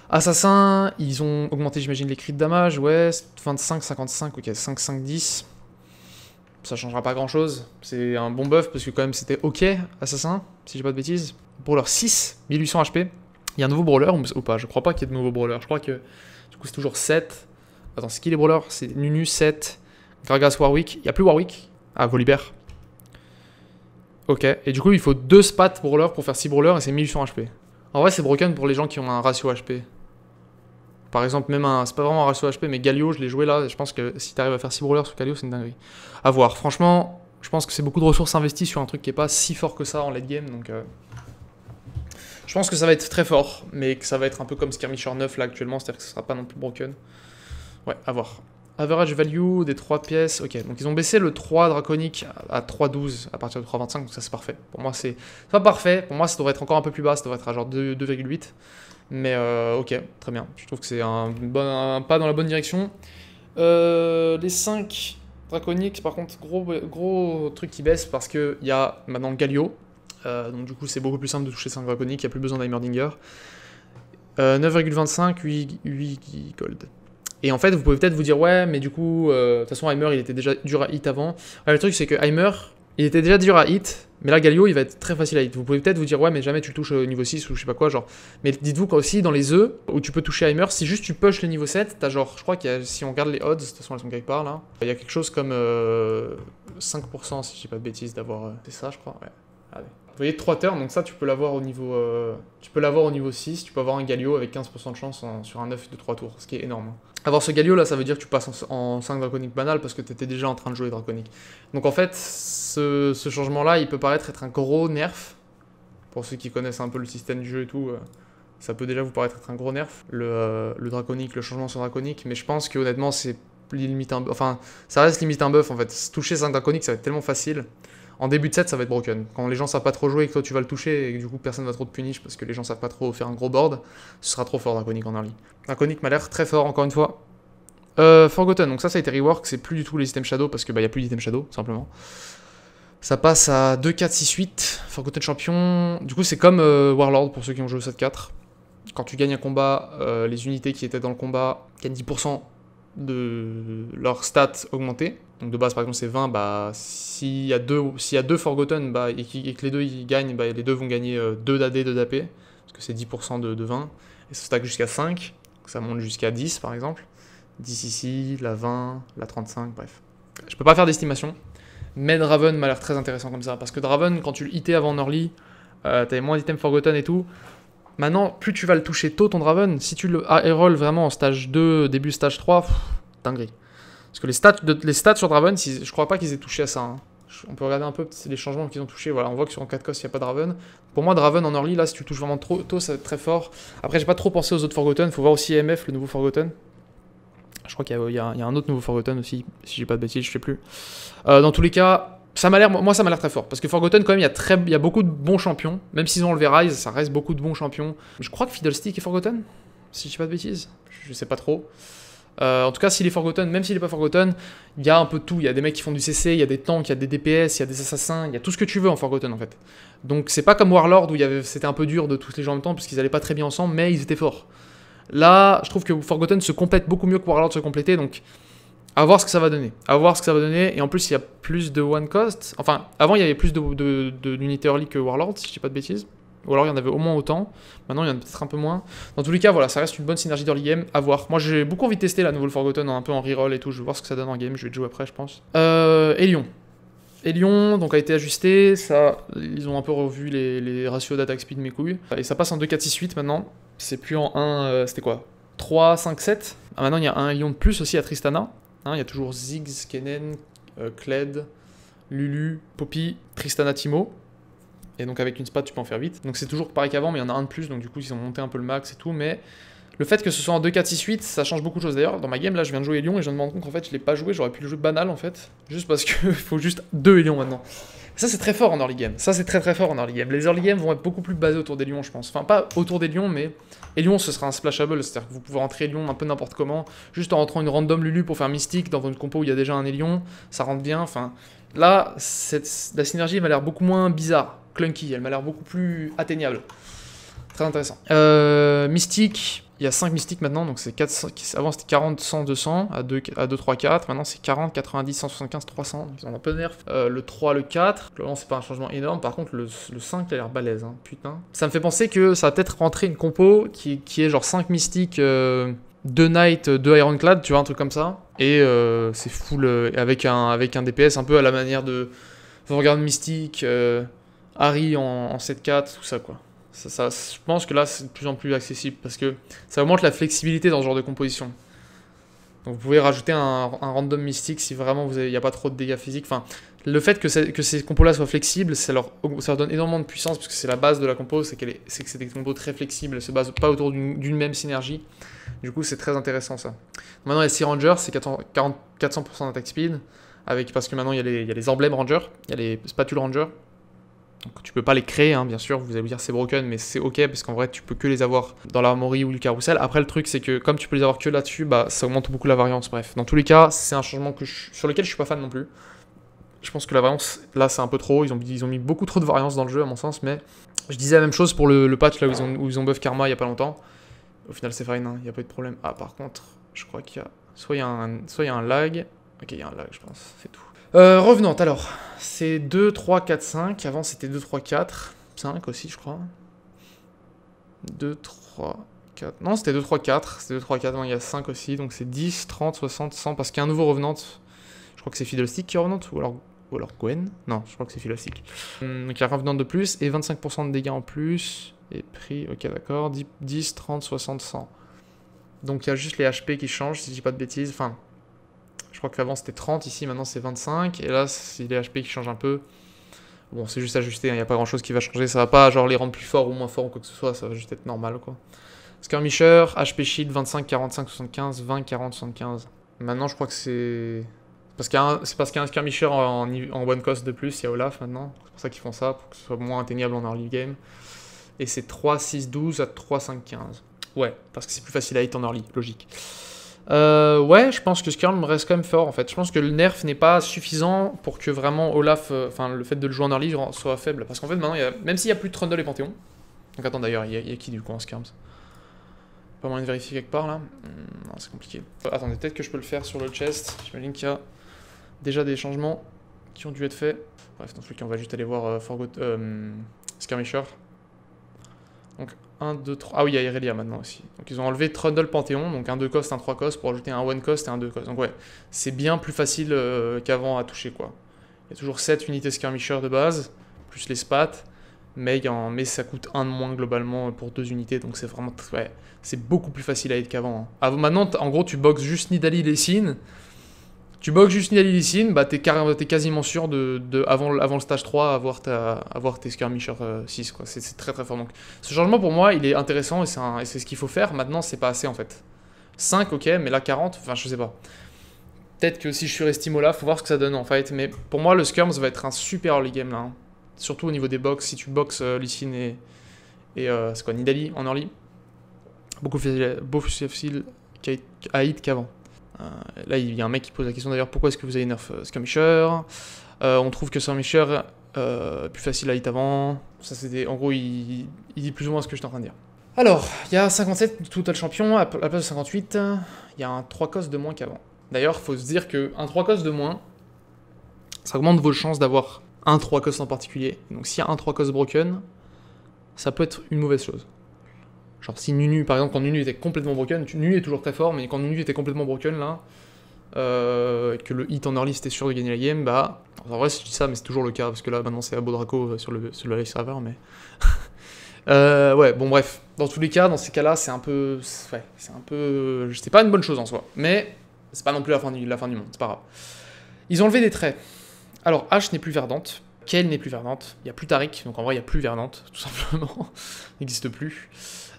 S1: Assassin, ils ont augmenté, j'imagine, les crits de damage. Ouais, 25, 55, ok, 5, 5, 10. Ça changera pas grand chose. C'est un bon buff parce que, quand même, c'était ok, Assassin, si j'ai pas de bêtises. Brawler 6, 1800 HP. Il y a un nouveau brawler ou pas Je crois pas qu'il y ait de nouveau brawler. Je crois que, du coup, c'est toujours 7. Attends, c'est qui les brawlers C'est Nunu 7, Gragas Warwick. Il y a plus Warwick, ah, Volibear. Ok, et du coup, il faut deux spats brawler pour faire 6 brawlers et c'est 1800 HP. En vrai, c'est broken pour les gens qui ont un ratio HP. Par exemple, même un. C'est pas vraiment un ratio HP, mais Galio, je l'ai joué là. Je pense que si t'arrives à faire 6 brawlers sur Galio, c'est une dinguerie. À voir. Franchement, je pense que c'est beaucoup de ressources investies sur un truc qui est pas si fort que ça en late game. Donc. Euh, je pense que ça va être très fort, mais que ça va être un peu comme Skirmisher 9 là actuellement, c'est-à-dire que ce sera pas non plus broken. Ouais, à voir. Average value des 3 pièces. Ok, donc ils ont baissé le 3 draconique à 3,12 à partir de 3,25, donc ça c'est parfait. Pour moi c'est pas parfait, pour moi ça devrait être encore un peu plus bas, ça devrait être à genre 2,8. Mais euh, ok, très bien. Je trouve que c'est un, bon, pas dans la bonne direction. Euh, les 5 draconiques, par contre, gros, gros truc qui baisse parce qu'il y a maintenant Galio. Euh, donc du coup c'est beaucoup plus simple de toucher 5 draconiques, il n'y a plus besoin d'Heimerdinger. 9,25, 8, 8 gold. Et en fait, vous pouvez peut-être vous dire, ouais, mais du coup, euh, de toute façon, Heimer, il était déjà dur à hit avant. le truc, c'est que Heimer, il était déjà dur à hit, mais là, Galio, il va être très facile à hit. Vous pouvez peut-être vous dire, ouais, mais jamais tu touches au niveau 6 ou je sais pas quoi, genre. Mais dites-vous qu'aussi, dans les œufs où tu peux toucher Heimer, si juste tu push le niveau 7, t'as genre, je crois qu'il si on regarde les odds, de toute façon, elles sont quelque part là, il y a quelque chose comme 5%, euh, si je dis pas de bêtises, d'avoir. Euh, c'est ça, je crois, ouais. Allez. Vous voyez, 3 turns, donc ça, tu peux l'avoir au niveau euh, tu peux l'avoir au niveau 6, tu peux avoir un Galio avec 15% de chance sur un 9 de 3 tours, ce qui est énorme. Hein. Avoir ce Galio, là, ça veut dire que tu passes en, 5 draconiques banal parce que tu étais déjà en train de jouer draconique. Donc en fait, ce, changement-là, il peut paraître être un gros nerf. Pour ceux qui connaissent un peu le système du jeu et tout, euh, ça peut déjà vous paraître être un gros nerf, euh, le, draconique, le changement sur draconique, mais je pense que honnêtement, c'est limite Enfin, ça reste limite un buff, en fait. Toucher 5 draconiques, ça va être tellement facile en début de set, ça va être broken. Quand les gens savent pas trop jouer et que toi tu vas le toucher et que du coup personne va trop te punir, parce que les gens savent pas trop faire un gros board, ce sera trop fort Draconic en early. Draconic m'a l'air très fort encore une fois. Euh, Forgotten, donc ça, ça a été rework, c'est plus du tout les items shadow parce que bah y a plus d'items shadow simplement. Ça passe à 2, 4, 6, 8. Forgotten Champion. Du coup, c'est comme euh, Warlord pour ceux qui ont joué au 7-4. Quand tu gagnes un combat, euh, les unités qui étaient dans le combat gagnent 10% de leur stats augmentées. Donc de base, par exemple, c'est 20. Bah, s'il y a deux, s'il y a deux Forgotten bah, et, que les deux ils gagnent, bah, les deux vont gagner 2 euh, d'AD, 2 d'AP, parce que c'est 10% de, 20. Et ça stack jusqu'à 5. ça monte jusqu'à 10, par exemple. 10 ici, la 20, la 35, bref. Je peux pas faire d'estimation. Mais Draven m'a l'air très intéressant comme ça. Parce que Draven, quand tu le hitais avant Norly, euh, t'avais moins d'items Forgotten et tout. Maintenant, plus tu vas le toucher tôt ton Draven, si tu le ah, roll vraiment en stage 2, début stage 3, dinguerie. Parce que les stats, sur Draven, je crois pas qu'ils aient touché à ça. Hein. On peut regarder un peu les changements qu'ils ont touchés. Voilà, on voit que sur en 4 cos, il n'y a pas Draven. Pour moi, Draven en early, là, si tu touches vraiment trop tôt, ça va être très fort. Après, j'ai pas trop pensé aux autres Forgotten. Faut voir aussi e MF, le nouveau Forgotten. Je crois qu'il y, a un autre nouveau Forgotten aussi, si j'ai pas de bêtises, je sais plus. Euh, dans tous les cas, ça m'a l'air, moi ça m'a l'air très fort parce que Forgotten quand même il y a très, il y a beaucoup de bons champions. Même s'ils ont le Rise, ça reste beaucoup de bons champions. Je crois que Fiddlestick est Forgotten, si je dis pas de bêtises. Je sais pas trop. Euh, en tout cas, s'il est Forgotten, même s'il est pas Forgotten, il y a un peu de tout. Il y a des mecs qui font du CC, il y a des tanks, il y a des DPS, il y a des assassins, il y a tout ce que tu veux en Forgotten en fait. Donc c'est pas comme Warlord où c'était un peu dur de tous les gens en même temps parce qu'ils allaient pas très bien ensemble, mais ils étaient forts. Là, je trouve que Forgotten se complète beaucoup mieux que Warlord se complétait, donc à voir ce que ça va donner. À voir ce que ça va donner. Et en plus, il y a plus de one cost. Enfin, avant, il y avait plus d'unités early que Warlord, si je dis pas de bêtises. Ou alors, il y en avait au moins autant. Maintenant, il y en a peut-être un peu moins. Dans tous les cas, voilà, ça reste une bonne synergie d'early game. À voir. Moi, j'ai beaucoup envie de tester la nouvelle Forgotten, un peu en reroll et tout. Je vais voir ce que ça donne en game. Je vais jouer après, je pense. Euh, et Lyon. Et Lyon donc, a été ajusté, ça, ils ont un peu revu les, ratios d'attaque speed mes couilles. Et ça passe en 2-4-6-8 maintenant, c'est plus en 1, euh, c'était quoi 3, 5, 7. Ah, maintenant il y a un Lyon de plus aussi à Tristana, Hein, il y a toujours Ziggs, Kennen, euh, Kled, Lulu, Poppy, Tristana, Timo, Et donc avec une spat, tu peux en faire vite. Donc c'est toujours pareil qu'avant, mais il y en a un de plus, donc du coup ils ont monté un peu le max et tout. Mais le fait que ce soit en 2-4-6-8, ça change beaucoup de choses. D'ailleurs, dans ma game, là, je viens de jouer Elion et je me rends compte qu'en fait, je l'ai pas joué, j'aurais pu le jouer banal en fait. Juste parce qu'il *laughs* faut juste 2 Lyon maintenant. Ça, c'est très fort en early game. Ça, c'est très très fort en early game. Les early games vont être beaucoup plus basés autour des lions, je pense. Enfin, pas autour des lions, mais. Et ce sera un splashable, c'est-à-dire que vous pouvez rentrer Elion un peu n'importe comment, juste en rentrant une random Lulu pour faire mystique dans votre compo où il y a déjà un élion, ça rentre bien. Enfin, là, la synergie m'a l'air beaucoup moins bizarre, clunky, elle m'a l'air beaucoup plus atteignable. Très intéressant. Euh, mystique, il y a 5 mystiques maintenant, donc c'est 400, avant c'était 40, 100, 200, à 2, à 2 3, 4. Maintenant c'est 40, 90, 175, 300. Ils ont un peu nerf. Euh, le 3, le 4. c'est pas un changement énorme. Par contre, le, 5 a l'air balèze, hein. putain. Ça me fait penser que ça va peut-être rentrer une compo qui, qui est genre 5 mystiques. 2 euh, Knight, 2 euh, Ironclad, tu vois, un truc comme ça. Et c'est full avec, un, avec un DPS un peu à la manière de Vanguard Mystique, Harry en 7-4, tout ça quoi je pense que là, c'est de plus en plus accessible parce que ça augmente la flexibilité dans ce genre de composition. vous pouvez rajouter un, random mystique si vraiment il n'y a pas trop de dégâts physiques. Enfin, le fait que, que ces compos-là soient flexibles, ça leur, ça donne énormément de puissance parce que c'est la base de la compo, c'est que c'est des compos très flexibles, elles se basent pas autour d'une même synergie. Du coup, c'est très intéressant ça. Maintenant, les 6 Rangers, c'est 400% d'attaque speed, avec, parce que maintenant il y, a les, il y a les emblèmes Rangers, il y a les spatules Rangers. Donc tu peux pas les créer, hein, bien sûr, vous allez vous dire c'est broken, mais c'est ok parce qu'en vrai tu peux que les avoir dans l'armory ou le carrousel. Après le truc c'est que comme tu peux les avoir que là-dessus, bah ça augmente beaucoup la variance, bref. Dans tous les cas, c'est un changement que sur lequel je suis pas fan non plus. Je pense que la variance là c'est un peu trop, ils ont, ils ont mis beaucoup trop de variance dans le jeu à mon sens, mais je disais la même chose pour le, patch là où ils, ont, buff Karma il y a pas longtemps. Au final c'est fine, il hein, a pas eu de problème. Ah par contre, je crois qu'il y a... Soit il un... y a un lag... Ok, il y a un lag je pense, c'est tout. Euh, revenante, alors. C'est 2, 3, 4, 5. Avant, c'était 2, 3, 4. 5 aussi, je crois. 2, 3, 4. Non, c'était 2, 3, 4. C'était 2, 3, 4. il y a 5 aussi. Donc c'est 10, 30, 60, 100. Parce qu'il y a un nouveau revenante. Je crois que c'est Fiddlestick qui est revenante. Ou alors, alors Gwen. Non, je crois que c'est Fiddlestick. Hum, donc il y a revenante de plus. Et 25% de dégâts en plus. Et prix, ok, d'accord. 10, 10, 30, 60, 100. Donc il y a juste les HP qui changent, si je dis pas de bêtises. Enfin, je crois qu'avant c'était 30, ici maintenant c'est 25. Et là, c'est les HP qui changent un peu. Bon, c'est juste ajusté, il hein. n'y a pas grand chose qui va changer. Ça va pas genre les rendre plus forts ou moins forts ou quoi que ce soit, ça va juste être normal quoi. Skirmisher, HP Shield 25, 45, 75, 20, 40, 75. Maintenant, je crois que c'est. c'est parce qu'il y a un skirmisher en, en, one cost de plus, il y a Olaf maintenant. C'est pour ça qu'ils font ça, pour que ce soit moins atteignable en early game. Et c'est 3, 6, 12 à 3, 5, 15. Ouais, parce que c'est plus facile à hit en early, logique. Euh, ouais, je pense que Skirm reste quand même fort en fait. Je pense que le nerf n'est pas suffisant pour que vraiment Olaf, euh, enfin le fait de le jouer en early soit faible. Parce qu'en fait maintenant, même s'il n'y a plus de Trundle et Panthéon. Donc attends d'ailleurs, il y, a qui du coup en Skirms Pas moyen de vérifier quelque part là hmm, Non, c'est compliqué. Bah, attendez, peut-être que je peux le faire sur le chest. J'imagine qu'il y a déjà des changements qui ont dû être faits. Bref, dans tout cas, on va juste aller voir euh, euh, Skirmisher donc 1, 2, 3. Ah oui, il y a Irelia maintenant aussi. Donc ils ont enlevé Trundle Panthéon, donc un 2 cost, un 3 cost, pour ajouter un 1 cost et un 2 cost. Donc ouais, c'est bien plus facile euh, qu'avant à toucher quoi. Il y a toujours 7 unités skirmisher de base, plus les spats, mais, ça coûte 1 de moins globalement pour 2 unités, donc c'est vraiment. Ouais, c'est beaucoup plus facile à être qu'avant. Hein. Maintenant, en gros, tu boxes juste Nidali Lessine tu boxes juste Nialilicine, bah t'es quasiment sûr de, avant, avant, le stage 3 avoir, avoir tes skirmishers 6 euh, quoi. C'est très très fort donc. Ce changement pour moi il est intéressant et c'est ce qu'il faut faire. Maintenant c'est pas assez en fait. 5 ok mais là 40, enfin je sais pas. Peut-être que si je suis resté là, faut voir ce que ça donne en fait. Mais pour moi le skirm va être un super early game là. Hein. Surtout au niveau des box, si tu boxes euh, et, et c'est euh, quoi Nidali en early. Beaucoup plus, facile hit qu'avant. Euh, là, il y a un mec qui pose la question d'ailleurs pourquoi est-ce que vous avez nerf euh, Skirmisher euh, On trouve que Skirmisher est plus facile à hit avant. Ça, En gros, il... dit plus ou moins ce que je suis en train de dire. Alors, il y a 57 total champion, à la place de 58, il y a un 3 cos de moins qu'avant. D'ailleurs, faut se dire qu'un 3 cos de moins, ça augmente vos chances d'avoir un 3 cost en particulier. Donc s'il y a un 3 cos broken, ça peut être une mauvaise chose. Genre si Nunu, par exemple, quand Nunu était complètement broken, Nunu est toujours très fort, mais quand Nunu était complètement broken là, euh, et que le hit en early c'était sûr de gagner la game, bah, en vrai si je dis ça, mais c'est toujours le cas, parce que là maintenant c'est à Draco euh, sur le, sur le live server, mais... *laughs* Euh, ouais, bon bref, dans tous les cas, dans ces cas-là, c'est un peu... Ouais, c'est un peu... C'est pas une bonne chose en soi, mais c'est pas non plus la fin du, la fin du monde, c'est pas grave. Ils ont enlevé des traits. Alors, H n'est plus verdante n'est plus Vernante. Il n'y a plus Tarik, donc en vrai, il n'y a plus Vernante, *laughs* tout simplement. n'existe plus.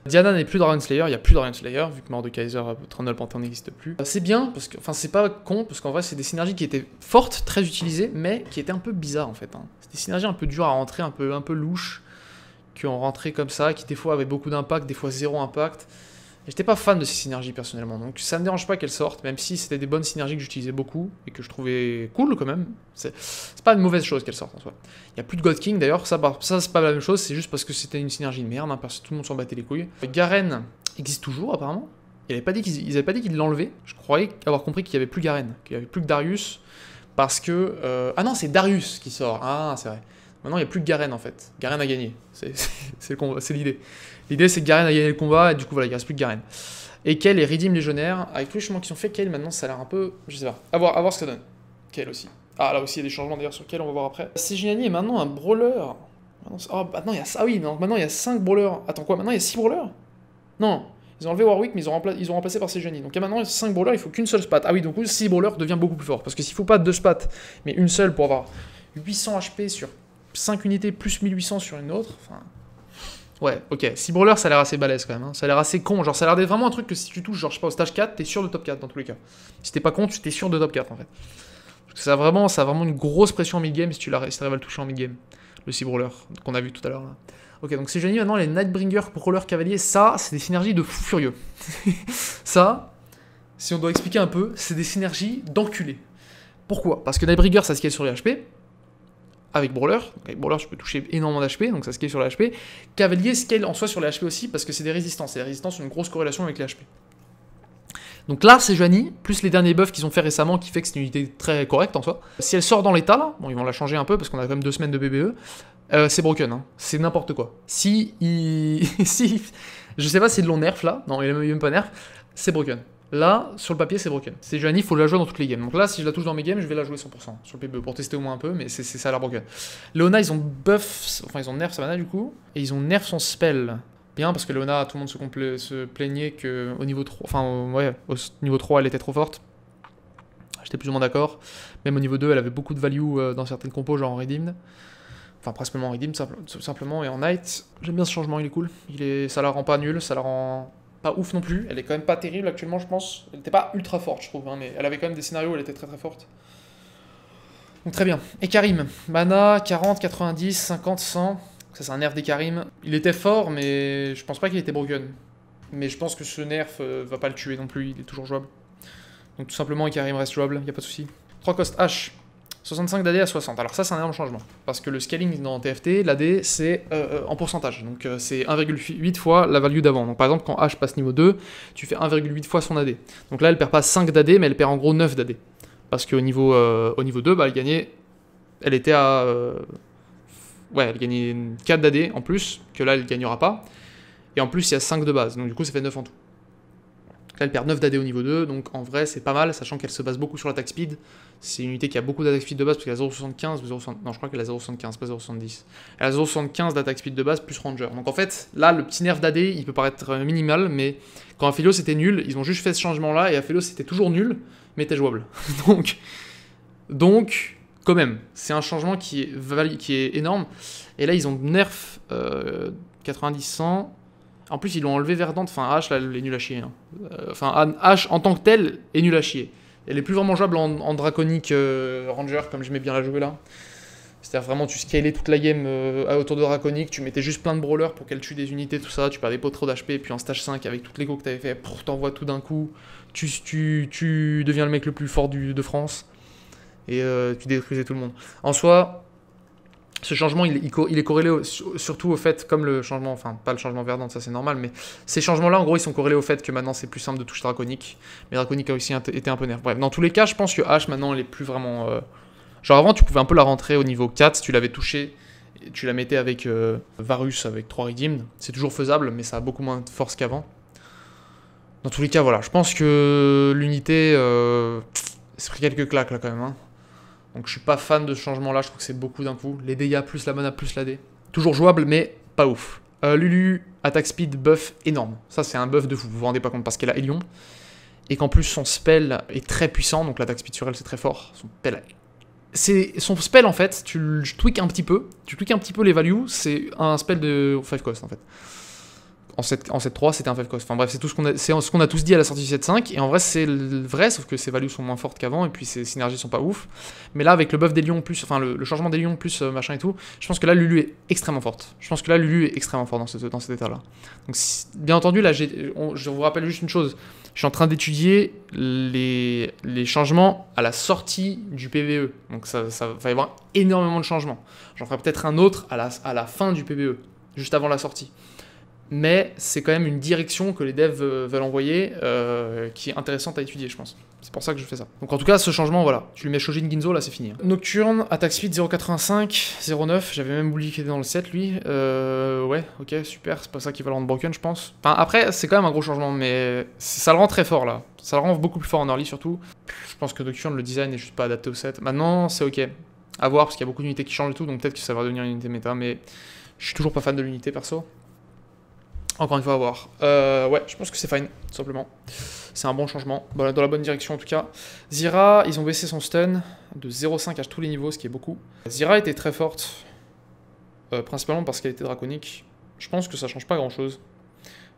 S1: Diana n'est plus Dragon Slayer, il n'y a plus Dragon Slayer, vu que Mort de Kaiser, euh, Trundle Panther n'existe plus. Euh, c'est bien, parce que, enfin, c'est pas con, parce qu'en vrai, c'est des synergies qui étaient fortes, très utilisées, mais qui étaient un peu bizarres en fait. Hein. C'est des synergies un peu dures à rentrer, un peu, un peu louches, qui ont rentré comme ça, qui des fois avaient beaucoup d'impact, des fois zéro impact. J'étais pas fan de ces synergies personnellement, donc ça me dérange pas qu'elles sortent, même si c'était des bonnes synergies que j'utilisais beaucoup et que je trouvais cool quand même. C'est pas une mauvaise chose qu'elles sortent en soi. Il y a plus de God King d'ailleurs, ça, ça c'est pas la même chose, c'est juste parce que c'était une synergie de merde, hein, parce que tout le monde s'en battait les couilles. Euh, Garen existe toujours apparemment. ils avait pas dit qu'ils avaient pas dit qu'ils l'enlevaient. Je croyais avoir compris qu'il y avait plus Garen, qu'il y avait plus que Darius, parce que euh, ah non c'est Darius qui sort. Ah c'est vrai. Maintenant il y a plus que Garen en fait. Garen a gagné. C'est *laughs* l'idée. L'idée c'est que Garen a gagné le combat et du coup voilà, il reste plus que Garen. Et Kel et Redim légionnaire. Avec tous les changements qui ont fait, Kel maintenant ça a l'air un peu. Je sais pas. À voir, ce que ça donne. Kel aussi. Ah là aussi il y a des changements d'ailleurs sur Kel, on va voir après. Sigiani est maintenant un brawler. oh, il y a Ah oui, non, maintenant il y a 5 brawlers. Attends quoi Maintenant il y a 6 brawlers Non. Ils ont enlevé Warwick, mais ils ont, ils ont remplacé par Sejani. Donc il y a maintenant 5 brawlers, il faut qu'une seule spat. Ah oui, donc 6 brawlers devient beaucoup plus fort. Parce que s'il faut pas 2 spats, mais une seule pour avoir 800 HP sur 5 unités plus 1800 sur une autre, enfin, Ouais, ok. Cibrawler, ça a l'air assez balèze quand même. Hein. Ça a l'air assez con. Genre, ça a l'air d'être vraiment un truc que si tu touches, genre, je sais pas, au stage 4, t'es sûr de top 4 dans tous les cas. Si t'es pas con, tu t'es sûr de top 4 en fait. Parce que ça a vraiment, ça vraiment une grosse pression en mid-game si tu arrives à le toucher en mid-game. Le Cibrawler qu'on a vu tout à l'heure Ok, donc c'est génial. maintenant les Nightbringer, Brawler, Cavalier, ça, c'est des synergies de fou furieux. *laughs* ça, si on doit expliquer un peu, c'est des synergies d'enculés. Pourquoi Parce que Nightbringer, ça se sur les HP avec Brawler. avec Brawler, je peux toucher énormément d'HP, donc ça scale sur l'HP. Cavalier scale en soi sur l'HP aussi, parce que c'est des résistances. Et les résistances ont une grosse corrélation avec l'HP. Donc là, c'est Joanie, plus les derniers buffs qu'ils ont fait récemment, qui fait que c'est une unité très correcte en soi. Si elle sort dans l'état, là, bon, ils vont la changer un peu, parce qu'on a quand même deux semaines de BBE, euh, c'est broken, hein. c'est n'importe quoi. Si, il... *laughs* si, je sais pas si de l'on nerf là, non, il est même pas nerf, c'est broken. Là, sur le papier, c'est broken. C'est Joanny, il faut la jouer dans toutes les games. Donc là, si je la touche dans mes games, je vais la jouer 100% sur le PBE pour tester au moins un peu, mais c'est ça la broken. Leona, ils ont buff, enfin ils ont nerf sa mana, du coup, et ils ont nerf son spell. Bien, parce que Leona, tout le monde se, se plaignait qu'au niveau 3, enfin au, au niveau 3, elle était trop forte. J'étais plus ou moins d'accord. Même au niveau 2, elle avait beaucoup de value euh, dans certaines compos, genre en Redeemed. Enfin, principalement en Redim, tout simplement, et en Knight. J'aime bien ce changement, il est cool. Il est, ça la rend pas nulle, ça la rend pas ouf non plus. Elle est quand même pas terrible actuellement, je pense. Elle n'était pas ultra forte, je trouve, hein, mais elle avait quand même des scénarios elle était très très forte. Donc très bien. Et Karim, mana 40, 90, 50, 100. Ça c'est un nerf des Karim. Il était fort, mais je pense pas qu'il était broken. Mais je pense que ce nerf euh, va pas le tuer non plus, il est toujours jouable. Donc tout simplement, Karim reste jouable, y a pas de souci. 3 cost H. 65 d'AD à 60. Alors ça, c'est un énorme changement. Parce que le scaling dans TFT, l'AD, c'est euh, euh, en pourcentage. Donc euh, c'est 1,8 fois la value d'avant. Donc par exemple, quand H passe niveau 2, tu fais 1,8 fois son AD. Donc là, elle perd pas 5 d'AD, mais elle perd en gros 9 d'AD. Parce qu'au niveau, au niveau 2, bah, elle gagnait... Elle était à... ouais, elle gagnait 4 d'AD en plus, que là, elle gagnera pas. Et en plus, il y a 5 de base. Donc du coup, ça fait 9 en tout. Donc là, elle perd 9 d'AD au niveau 2, donc en vrai, c'est pas mal, sachant qu'elle se base beaucoup sur l'attaque speed. C'est une unité qui a beaucoup d'attaque speed de base, parce qu'elle a 0,75 Non, je crois qu'elle a 0,75, pas 0,70. Elle a 0,75 d'attaque speed de base plus Ranger. Donc en fait, là, le petit nerf d'AD, il peut paraître euh, minimal, mais quand Aphelios c'était nul, ils ont juste fait ce changement-là, et Aphelios c'était toujours nul, mais était jouable. *laughs* donc, donc, quand même, c'est un changement qui est, qui est énorme. Et là, ils ont nerf 90-100 euh, en plus, ils l'ont enlevé Verdante. Enfin, H, là, elle est nulle à chier. Hein. Euh, enfin, H, en tant que telle, est nulle à chier. Elle est plus vraiment jouable en, en draconique euh, ranger, comme j'aimais bien la jouer là. C'est-à-dire vraiment, tu scalais toute la game euh, autour de draconique, tu mettais juste plein de brawlers pour qu'elle tue des unités, tout ça, tu perds pas trop d'HP, puis en stage 5, avec toutes les go que t'avais fait, t'envoies tout d'un coup, tu, deviens le mec le plus fort du, de France, et tu détruisais tout le monde. En soi, ce changement, il, est corrélé surtout au fait, comme le changement, enfin pas le changement verdant, ça c'est normal, mais ces changements-là, en gros, ils sont corrélés au fait que maintenant c'est plus simple de toucher draconique, mais draconique a aussi été un peu nerf. Bref, dans tous les cas, je pense que H maintenant, elle est plus vraiment... Euh, genre avant, tu pouvais un peu la rentrer au niveau 4, si tu l'avais touché, tu la mettais avec euh, Varus, avec 3 Redeemed, c'est toujours faisable, mais ça a beaucoup moins de force qu'avant. Dans tous les cas, voilà, je pense que l'unité, euh... c'est pris quelques claques là quand même, hein. Donc je suis pas fan de ce changement là, je trouve que c'est beaucoup d'un coup. Les dégâts plus la mana plus la D. Toujours jouable mais pas ouf. Euh, Lulu, attaque speed, buff énorme. Ça c'est un buff de fou, vous vous rendez pas compte parce qu'elle a Helion. Et qu'en plus son spell est très puissant, donc l'attaque speed sur elle c'est très fort. Son spell, c'est son spell en fait, tu tweaks un petit peu, tu tweaks un petit peu les values, c'est un spell de 5 cost en fait en 7, 3 c'était un fail cost. Enfin bref, c'est tout ce qu'on a, c'est ce qu'on a tous dit à la sortie du 7.5. Et en vrai, c'est vrai, sauf que ses values sont moins fortes qu'avant et puis ses synergies sont pas ouf. Mais là, avec le buff des lions plus, enfin le, changement des lions plus euh, machin et tout, je pense que là, Lulu est extrêmement forte. Je pense que là, Lulu est extrêmement forte dans, cet état-là. Donc, bien entendu, là, je vous rappelle juste une chose. Je suis en train d'étudier les, les, changements à la sortie du PVE. Donc, ça, ça va y avoir énormément de changements. J'en ferai peut-être un autre à la, à la fin du PVE, juste avant la sortie mais c'est quand même une direction que les devs euh, veulent envoyer euh, qui est intéressante à étudier, je pense. C'est pour ça que je fais ça. Donc en tout cas, ce changement, voilà. Tu lui mets Chojin Ginzo, là c'est fini. Hein. Nocturne, attaque speed 0.85, 0.9, j'avais même oublié qu'il était dans le set, lui. Euh, ouais, ok, super, c'est pas ça qui va le rendre broken, je pense. Enfin, après, c'est quand même un gros changement, mais ça le rend très fort là. Ça le rend beaucoup plus fort en early surtout. Je pense que Nocturne, le design n'est juste pas adapté au set. Maintenant, c'est ok. À voir, parce qu'il y a beaucoup d'unités qui changent et tout, donc peut-être que ça va devenir une unité méta, mais je suis toujours pas fan de l'unité perso. Encore une fois, à voir. Euh, ouais, je pense que c'est fine, tout simplement. C'est un bon changement, dans la bonne direction en tout cas. Zira, ils ont baissé son stun de 0,5 à tous les niveaux, ce qui est beaucoup. Zira était très forte, euh, principalement parce qu'elle était draconique. Je pense que ça change pas grand-chose.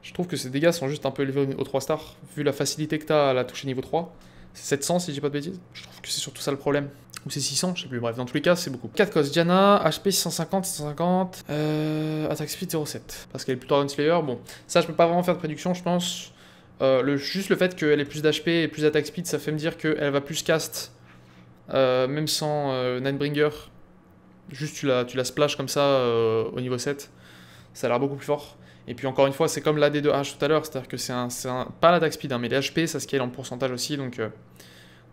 S1: Je trouve que ses dégâts sont juste un peu élevés au 3 stars, vu la facilité que t'as à la toucher niveau 3. C'est 700 si j'ai pas de bêtises. Je trouve que c'est surtout ça le problème. Ou c'est 600, je sais plus. Bref, dans tous les cas, c'est beaucoup. 4 cos Diana, HP 650, 650. Euh, Attack speed 07. Parce qu'elle est plutôt Slayer. Bon, ça, je peux pas vraiment faire de prédiction, je pense. Euh, le, juste le fait qu'elle ait plus d'HP et plus d'Attack speed, ça fait me dire qu'elle va plus cast, euh, même sans euh, Ninebringer. Juste tu la, tu la splashes comme ça euh, au niveau 7. Ça a l'air beaucoup plus fort. Et puis encore une fois, c'est comme l'AD 2 H tout à l'heure, c'est-à-dire que c'est un, pas l'Attack speed, hein, mais les HP, ça scale en pourcentage aussi, donc euh,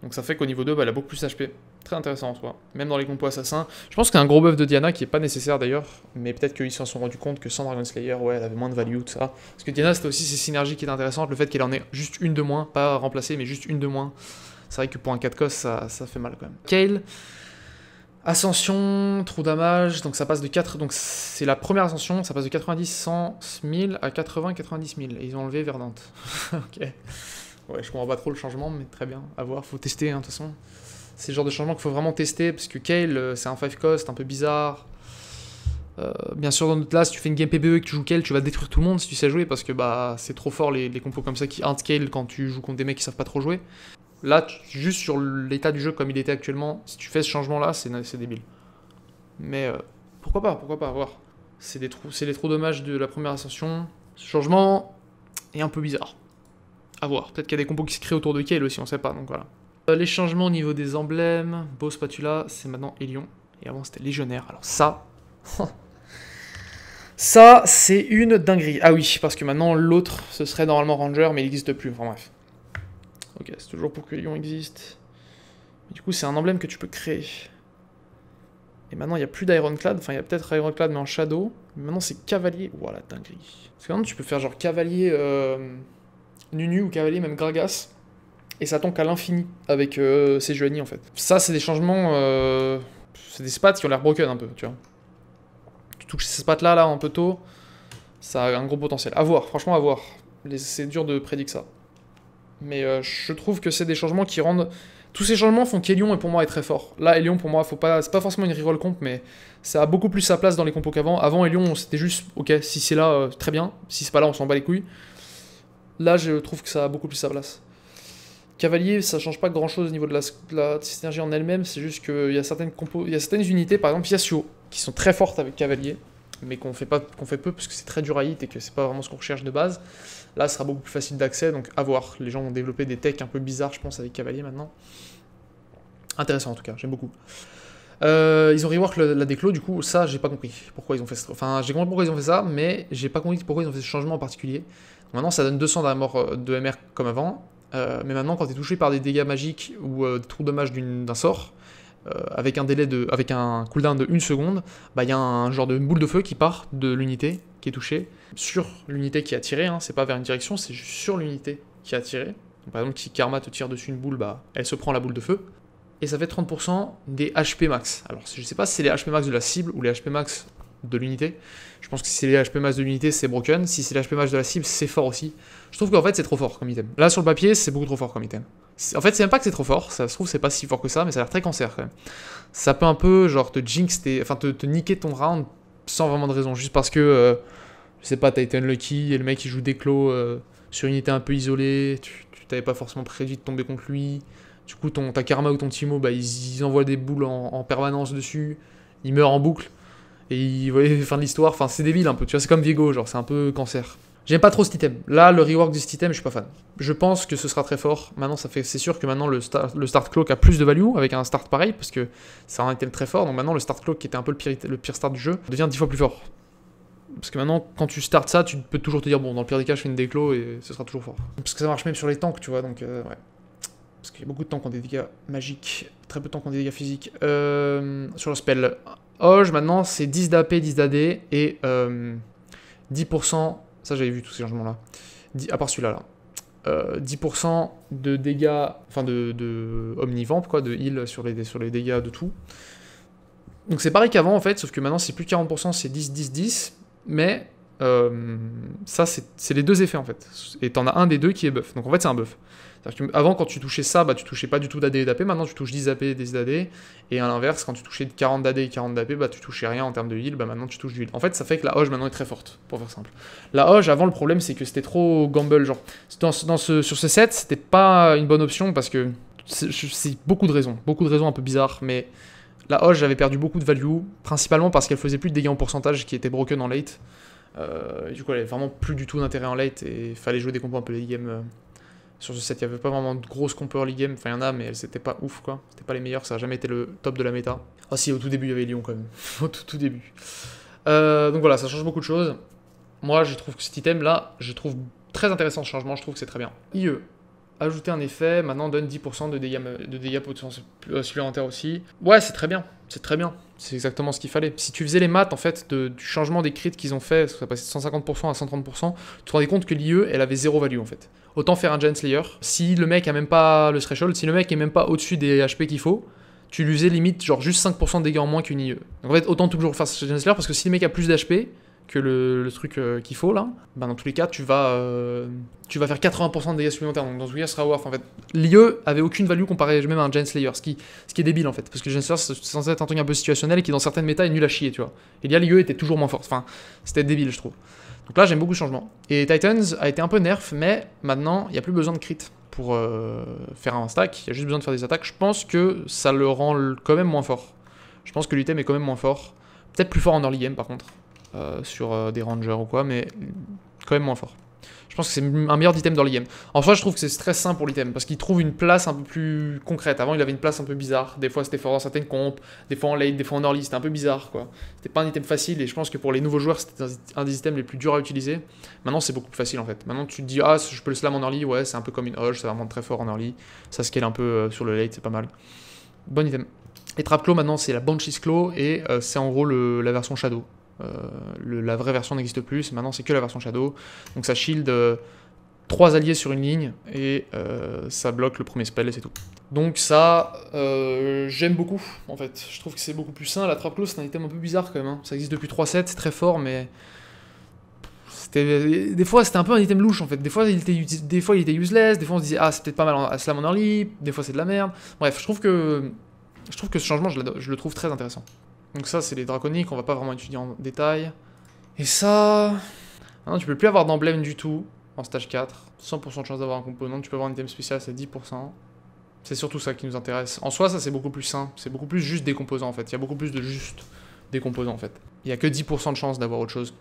S1: donc ça fait qu'au niveau 2, bah, elle a beaucoup plus HP. Très intéressant en soi. Même dans les compos assassins. Je pense qu'il y a un gros buff de Diana qui est pas nécessaire d'ailleurs. Mais peut-être qu'ils s'en sont rendus compte que sans Dragon Slayer, ouais, elle avait moins de value, tout ça. Parce que Diana, c'était aussi ses synergies qui étaient intéressantes. Le fait qu'elle en ait juste une de moins. Pas remplacée, mais juste une de moins. C'est vrai que pour un 4 cost, ça, fait mal quand même. Kale. Ascension, trou damage, donc ça passe de 4, donc c'est la première ascension, ça passe de 90, 100, 1000 à 80, 90 000, et ils ont enlevé Verdante. *laughs* ok ouais, je comprends pas trop le changement, mais très bien, à voir, faut tester, hein, de toute façon. C'est le genre de changement qu'il faut vraiment tester, parce que Kale, euh, c'est un 5 cost, un peu bizarre. Euh, bien sûr, dans notre classe, si tu fais une game PBE et que tu joues Kale, tu vas détruire tout le monde si tu sais jouer, parce que bah c'est trop fort les, compos comme ça qui hard Kale quand tu joues contre des mecs qui savent pas trop jouer. Là, juste sur l'état du jeu comme il était actuellement, si tu fais ce changement-là, c'est débile. Mais euh, pourquoi pas, pourquoi pas, à voir. C'est les trous dommages de la première ascension. Ce changement est un peu bizarre. À voir. Peut-être qu'il y a des compos qui se créent autour de Kale aussi, on sait pas, donc voilà. Euh, les changements au niveau des emblèmes, beau spatula, c'est maintenant Elion. Et avant c'était légionnaire. Alors ça. *laughs* ça, c'est une dinguerie. Ah oui, parce que maintenant l'autre, ce serait normalement Ranger, mais il n'existe plus. Enfin bref. Ok, c'est toujours pour que Elion existe. du coup, c'est un emblème que tu peux créer. Et maintenant, il n'y a plus d'Ironclad. Enfin, il y a peut-être Ironclad, mais en Shadow. maintenant, c'est Cavalier. Voilà, dinguerie. Parce que maintenant, tu peux faire genre Cavalier. Euh, Nunu ou Cavalier, même Gragas, et ça tombe à l'infini avec ses euh, Sejuani en fait. Ça, c'est des changements. Euh, c'est des spats qui ont l'air broken un peu, tu vois. Tu touches ces spats là, là, un peu tôt, ça a un gros potentiel. À voir, franchement, à voir. C'est dur de prédire ça. Mais euh, je trouve que c'est des changements qui rendent. Tous ces changements font qu'Elion, pour moi, est très fort. Là, Elion, pour moi, faut pas... c'est pas forcément une reroll comp, mais ça a beaucoup plus sa place dans les compos qu'avant. Avant, Elion, c'était juste, ok, si c'est là, très bien. Si c'est pas là, on s'en bat les couilles. Là, je trouve que ça a beaucoup plus sa place. Cavalier, ça change pas grand chose au niveau de la, synergie en elle-même, c'est juste qu'il y, a certaines y certaines unités, par exemple Yasuo, qui sont très fortes avec Cavalier, mais qu'on fait, pas, fait peu parce que c'est très dur à hit et que c'est pas vraiment ce qu'on recherche de base. Là, ça sera beaucoup plus facile d'accès, donc à voir. Les gens ont développé des techs un peu bizarres, je pense, avec Cavalier maintenant. Intéressant en tout cas, j'aime beaucoup. Euh, ils ont rework la, la du coup, ça, j'ai pas compris pourquoi ils ont fait Enfin, j'ai compris pourquoi ils ont fait ça, mais j'ai pas compris pourquoi ils ont fait ce changement en particulier. Maintenant, ça donne 200 mort euh, de MR comme avant. Euh, mais maintenant, quand tu es touché par des dégâts magiques ou euh, des trous de d'un sort, avec un délai de, avec un cooldown de 1 seconde, il bah, y a un genre de boule de feu qui part de l'unité qui est touchée sur l'unité qui a tiré. Hein. c'est pas vers une direction, c'est juste sur l'unité qui a tiré. par exemple, si Karma te tire dessus une boule, bah, elle se prend la boule de feu. Et ça fait 30% des HP max. Alors, je sais pas si c'est les HP max de la cible ou les HP max de l'unité. Je pense que si c'est l'HP max de l'unité, c'est broken. Si c'est l'HP max de la cible, c'est fort aussi. Je trouve qu'en fait, c'est trop fort comme item. Là, sur le papier, c'est beaucoup trop fort comme item. En fait, c'est même pas que c'est trop fort, ça se trouve, c'est pas si fort que ça, mais ça a l'air très cancer quand même. Ça peut un peu, genre, te jinx, enfin, te, te, niquer ton round sans vraiment de raison, juste parce que, euh, je sais pas, t'as été unlucky et le mec il joue des clos euh, sur une unité un peu isolée, tu t'avais pas forcément prévu de tomber contre lui. Du coup, ton, ta karma ou ton Timo, bah, ils, envoient des boules en, permanence dessus, il meurt en boucle. Et vous voyez, fin de l'histoire. Enfin, c'est débile un peu. Tu vois, c'est comme Vigo, genre, c'est un peu cancer. J'aime pas trop cet item. Là, le rework de cet item, je suis pas fan. Je pense que ce sera très fort. Maintenant, ça fait, c'est sûr que maintenant le, le start clock a plus de value avec un start pareil parce que c'est un item très fort. Donc maintenant, le start clock qui était un peu le pire, le pire start du jeu devient 10 fois plus fort. Parce que maintenant, quand tu starts ça, tu peux toujours te dire, bon, dans le pire des cas, je fais une déclo et ce sera toujours fort. Parce que ça marche même sur les tanks, tu vois, donc euh, ouais. Parce qu'il y a beaucoup de tanks qui ont des dégâts magiques, très peu de tanks qui ont des dégâts physiques. Euh, sur le spell, Hoge, maintenant, c'est 10 d'AP, 10 d'AD et 10%. Euh, ça, j'avais vu tous ces changements-là. À part celui-là, 10% euh, de dégâts, enfin de, de omnivamp, quoi, de heal sur les, sur les dégâts de tout. Donc c'est pareil qu'avant en fait, sauf que maintenant c'est plus 40%, c'est 10, 10, 10, mais euh, ça c'est les deux effets en fait. Et t'en as un des deux qui est buff, donc en fait c'est un buff. Avant, quand tu touchais ça, bah, tu touchais pas du tout d'AD et d'AP. Maintenant, tu touches 10 AP et 10 d'AD. Et à l'inverse, quand tu touchais 40 d'AD et 40 d'AP, bah, tu touchais rien en termes de heal. Bah, maintenant, tu touches du heal. En fait, ça fait que la hoge maintenant est très forte, pour faire simple. La hoge, avant, le problème, c'est que c'était trop gamble. Genre, ce, sur ce set, c'était pas une bonne option parce que c'est beaucoup de raisons. Beaucoup de raisons un peu bizarres, mais la hoge avait perdu beaucoup de value, principalement parce qu'elle faisait plus de dégâts en pourcentage qui étaient broken en late. Euh, du coup, elle avait vraiment plus du tout d'intérêt en late et fallait jouer des combos un peu les games euh. Sur ce set, il n'y avait pas vraiment de grosses compos early game. Enfin, il y en a, mais elles n'étaient pas ouf, quoi. C'était pas les meilleures, ça n'a jamais été le top de la méta. Ah si, au tout début, il y avait Lyon, quand même. *laughs* au tout, tout début. Euh, donc voilà, ça change beaucoup de choses. Moi, je trouve que cet item-là, je trouve très intéressant ce changement. Je trouve que c'est très bien. IE. Ajouter un effet, maintenant donne 10% de dégâts, de dégâts potentiels euh, supplémentaires aussi. Ouais, c'est très bien. C'est très bien c'est exactement ce qu'il fallait. Si tu faisais les maths en fait de, du changement des crits qu'ils ont fait, ça passait de 150% à 130%, tu te rendais compte que l'IE elle avait zéro value en fait. Autant faire un Giant Slayer. Si le mec a même pas le threshold, si le mec est même pas au-dessus des HP qu'il faut, tu lui faisais limite genre juste 5% de dégâts en moins qu'une IE. Donc en fait, autant toujours faire ce Giant Slayer parce que si le mec a plus d'HP, que le, truc euh, qu'il faut là, ben, dans tous les cas, tu vas, euh, tu vas faire 80% de dégâts supplémentaires. Donc dans ce cas, sera Warf en fait. L'IE avait aucune value comparée même à un Giant Slayer, ce qui, ce qui est débile en fait. Parce que Giant Slayer, c'est censé être un truc un peu situationnel et qui dans certaines méta est nul à chier, tu vois. Et là, l'IE était toujours moins fort Enfin, c'était débile, je trouve. Donc là, j'aime beaucoup le changement. Et Titans a été un peu nerf, mais maintenant, il n'y a plus besoin de crit pour euh, faire un stack. Il y a juste besoin de faire des attaques. Je pense que ça le rend quand même moins fort. Je pense que l'item est quand même moins fort. Peut-être plus fort en early game par contre. Euh, sur euh, des rangers ou quoi, mais quand même moins fort. Je pense que c'est un meilleur item dans l'e-game En je trouve que c'est très sain pour l'item, parce qu'il trouve une place un peu plus concrète. Avant, il avait une place un peu bizarre. Des fois, c'était fort dans certaines comps, des fois en late, des fois en early, c'était un peu bizarre, quoi. C'était pas un item facile, et je pense que pour les nouveaux joueurs, c'était un des items les plus durs à utiliser. Maintenant, c'est beaucoup plus facile, en fait. Maintenant, tu te dis, ah, je peux le slam en early, ouais, c'est un peu comme une hoche, ça va monter très fort en early. Ça se scale un peu euh, sur le late, c'est pas mal. Bon item. Et claw maintenant, c'est la Banshee's Claw, et c'est en gros la version Shadow. Euh, la vraie version n'existe plus, maintenant c'est que la version Shadow. Donc ça shield 3 euh, alliés sur une ligne et euh, ça bloque le premier spell et c'est tout. Donc ça, j'aime beaucoup en fait. Je trouve que c'est beaucoup plus sain. La trap close c'est un item un peu bizarre quand même. Hein. Ça existe depuis 3 sets, c'est très fort mais... Des fois c'était un peu un item louche en fait. Des fois il était, des fois, il était useless, des fois on se disait ah c'est peut-être pas mal à slam en early, des fois c'est de la merde. Bref, je trouve que, je trouve que ce changement je le trouve très intéressant. Donc ça, c'est les draconiques, on va pas vraiment étudier en détail. Et ça... non tu peux plus avoir d'emblème du tout en stage 4. 100% de chance d'avoir un composant. Tu peux avoir un item spécial, c'est 10%. C'est surtout ça qui nous intéresse. En soi, ça, c'est beaucoup plus simple, C'est beaucoup plus juste des composants, en fait. Il y a beaucoup plus de juste des composants, en fait. Il y a que 10% de chance d'avoir autre chose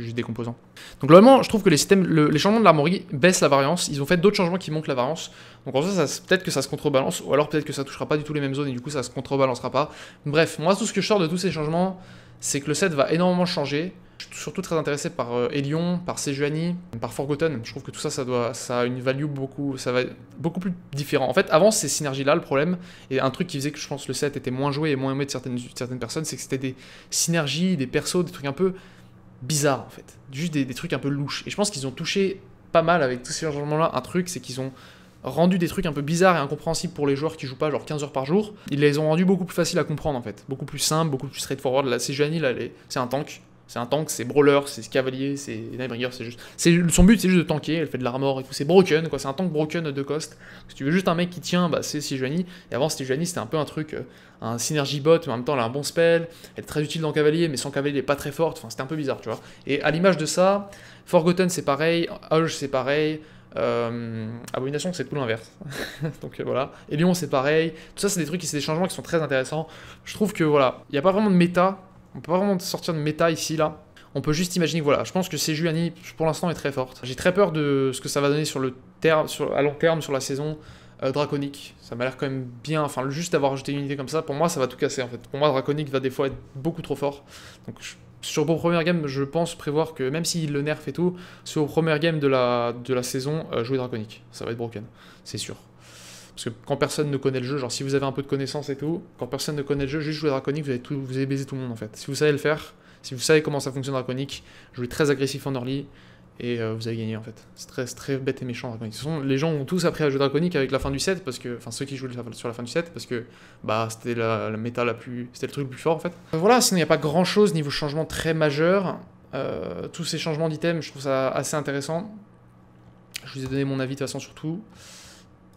S1: juste des composants. Donc globalement, je trouve que les, systèmes, les changements de l'armorie baissent la variance. Ils ont fait d'autres changements qui montent la variance. Donc en fait, ça, peut-être que ça se contrebalance, ou alors peut-être que ça touchera pas du tout les mêmes zones et du coup ça se contrebalancera pas. Bref, moi tout ce que je sors de tous ces changements, c'est que le set va énormément changer. Je suis surtout très intéressé par euh, Elion, par Sejuani, par Forgotten. Je trouve que tout ça, ça, doit, ça a une value beaucoup, ça va beaucoup plus différent. En fait, avant ces synergies-là, le problème, et un truc qui faisait que je pense le set était moins joué et moins aimé de certaines, de certaines personnes, c'est que c'était des synergies, des persos, des trucs un peu bizarre en fait. Juste des, trucs un peu louches. Et je pense qu'ils ont touché pas mal avec tous ces changements-là un truc, c'est qu'ils ont rendu des trucs un peu bizarres et incompréhensibles pour les joueurs qui jouent pas genre 15 heures par jour. Ils les ont rendus beaucoup plus faciles à comprendre en fait, beaucoup plus simples, beaucoup plus straightforward. la c'est là, c'est un tank. C'est un tank, c'est brawler, c'est cavalier, c'est Nightbringer, c'est juste. Son but c'est juste de tanker, elle fait de l'armor et tout, c'est broken quoi, c'est un tank broken de cost. Si tu veux juste un mec qui tient, bah c'est Sijuani. Et avant Sijuani c'était un peu un truc, euh, un synergy bot, mais en même temps elle a un bon spell, elle est très utile dans cavalier, mais sans cavalier elle est pas très forte, enfin c'était un peu bizarre tu vois. Et à l'image de ça, Forgotten c'est pareil, Hulge c'est pareil, euh, Abomination, c'est tout l'inverse. *laughs* Donc euh, voilà. Et Lyon, c'est pareil. Tout ça, c'est des trucs, c'est des changements qui sont très intéressants. Je trouve que voilà, il n'y a pas vraiment de méta on peut pas vraiment sortir de méta ici, là. On peut juste imaginer voilà, je pense que Sejuani, pour l'instant, est très forte. J'ai très peur de ce que ça va donner sur le terme, sur, à long terme, sur la saison euh, draconique. Ça m'a l'air quand même bien, enfin, juste d'avoir ajouté une unité comme ça, pour moi, ça va tout casser, en fait. Pour moi, draconique va des fois être beaucoup trop fort. Donc, sur vos premières games, je pense prévoir que même s'il le nerf et tout, sur vos premières games de la, de la saison, euh, jouer Draconique. Ça va être broken, c'est sûr. Parce que quand personne ne connaît le jeu, genre si vous avez un peu de connaissances et tout, quand personne ne connaît le jeu, juste jouer draconique, vous avez, baisé tout le monde en fait. Si vous savez le faire, si vous savez comment ça fonctionne draconique, jouez très agressif en early et euh, vous avez gagné en fait. C'est très, bête et méchant draconique. les gens ont tous appris à jouer draconique avec la fin du set, parce que, enfin ceux qui jouent sur la fin du set, parce que bah, c'était la, méta la plus. C'était le truc le plus fort en fait. Euh, voilà, sinon il n'y a pas grand chose niveau changement très majeur. Euh, tous ces changements d'items, je trouve ça assez intéressant. Je vous ai donné mon avis de toute façon sur tout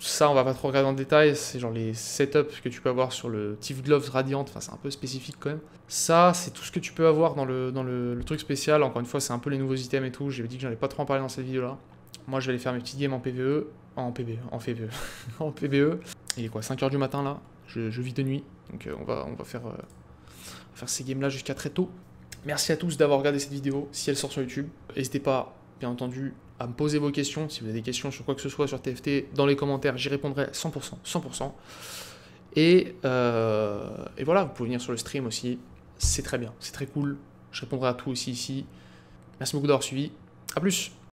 S1: ça, on va pas trop regarder en détail, c'est genre les setups que tu peux avoir sur le Thief Gloves Radiant, enfin c'est un peu spécifique quand même. Ça, c'est tout ce que tu peux avoir dans le, dans le, truc spécial, encore une fois, c'est un peu les nouveaux items et tout, j'ai dit que j'allais pas trop en parler dans cette vidéo-là. Moi, je vais aller faire mes petites games en PVE, en PVE, en PVE, *laughs* en PVE. Il est quoi, 5h du matin là je, vis de nuit, donc euh, on, va, on, va faire, euh, on va faire ces games-là jusqu'à très tôt. Merci à tous d'avoir regardé cette vidéo, si elle sort sur YouTube. N'hésitez pas, bien entendu, à me poser vos questions. Si vous avez des questions sur quoi que ce soit sur TFT, dans les commentaires, j'y répondrai 100%. 100%. Euh, et, voilà, vous pouvez venir sur le stream aussi. C'est très bien, c'est très cool. Je répondrai à tout aussi ici. Merci beaucoup d'avoir suivi. à plus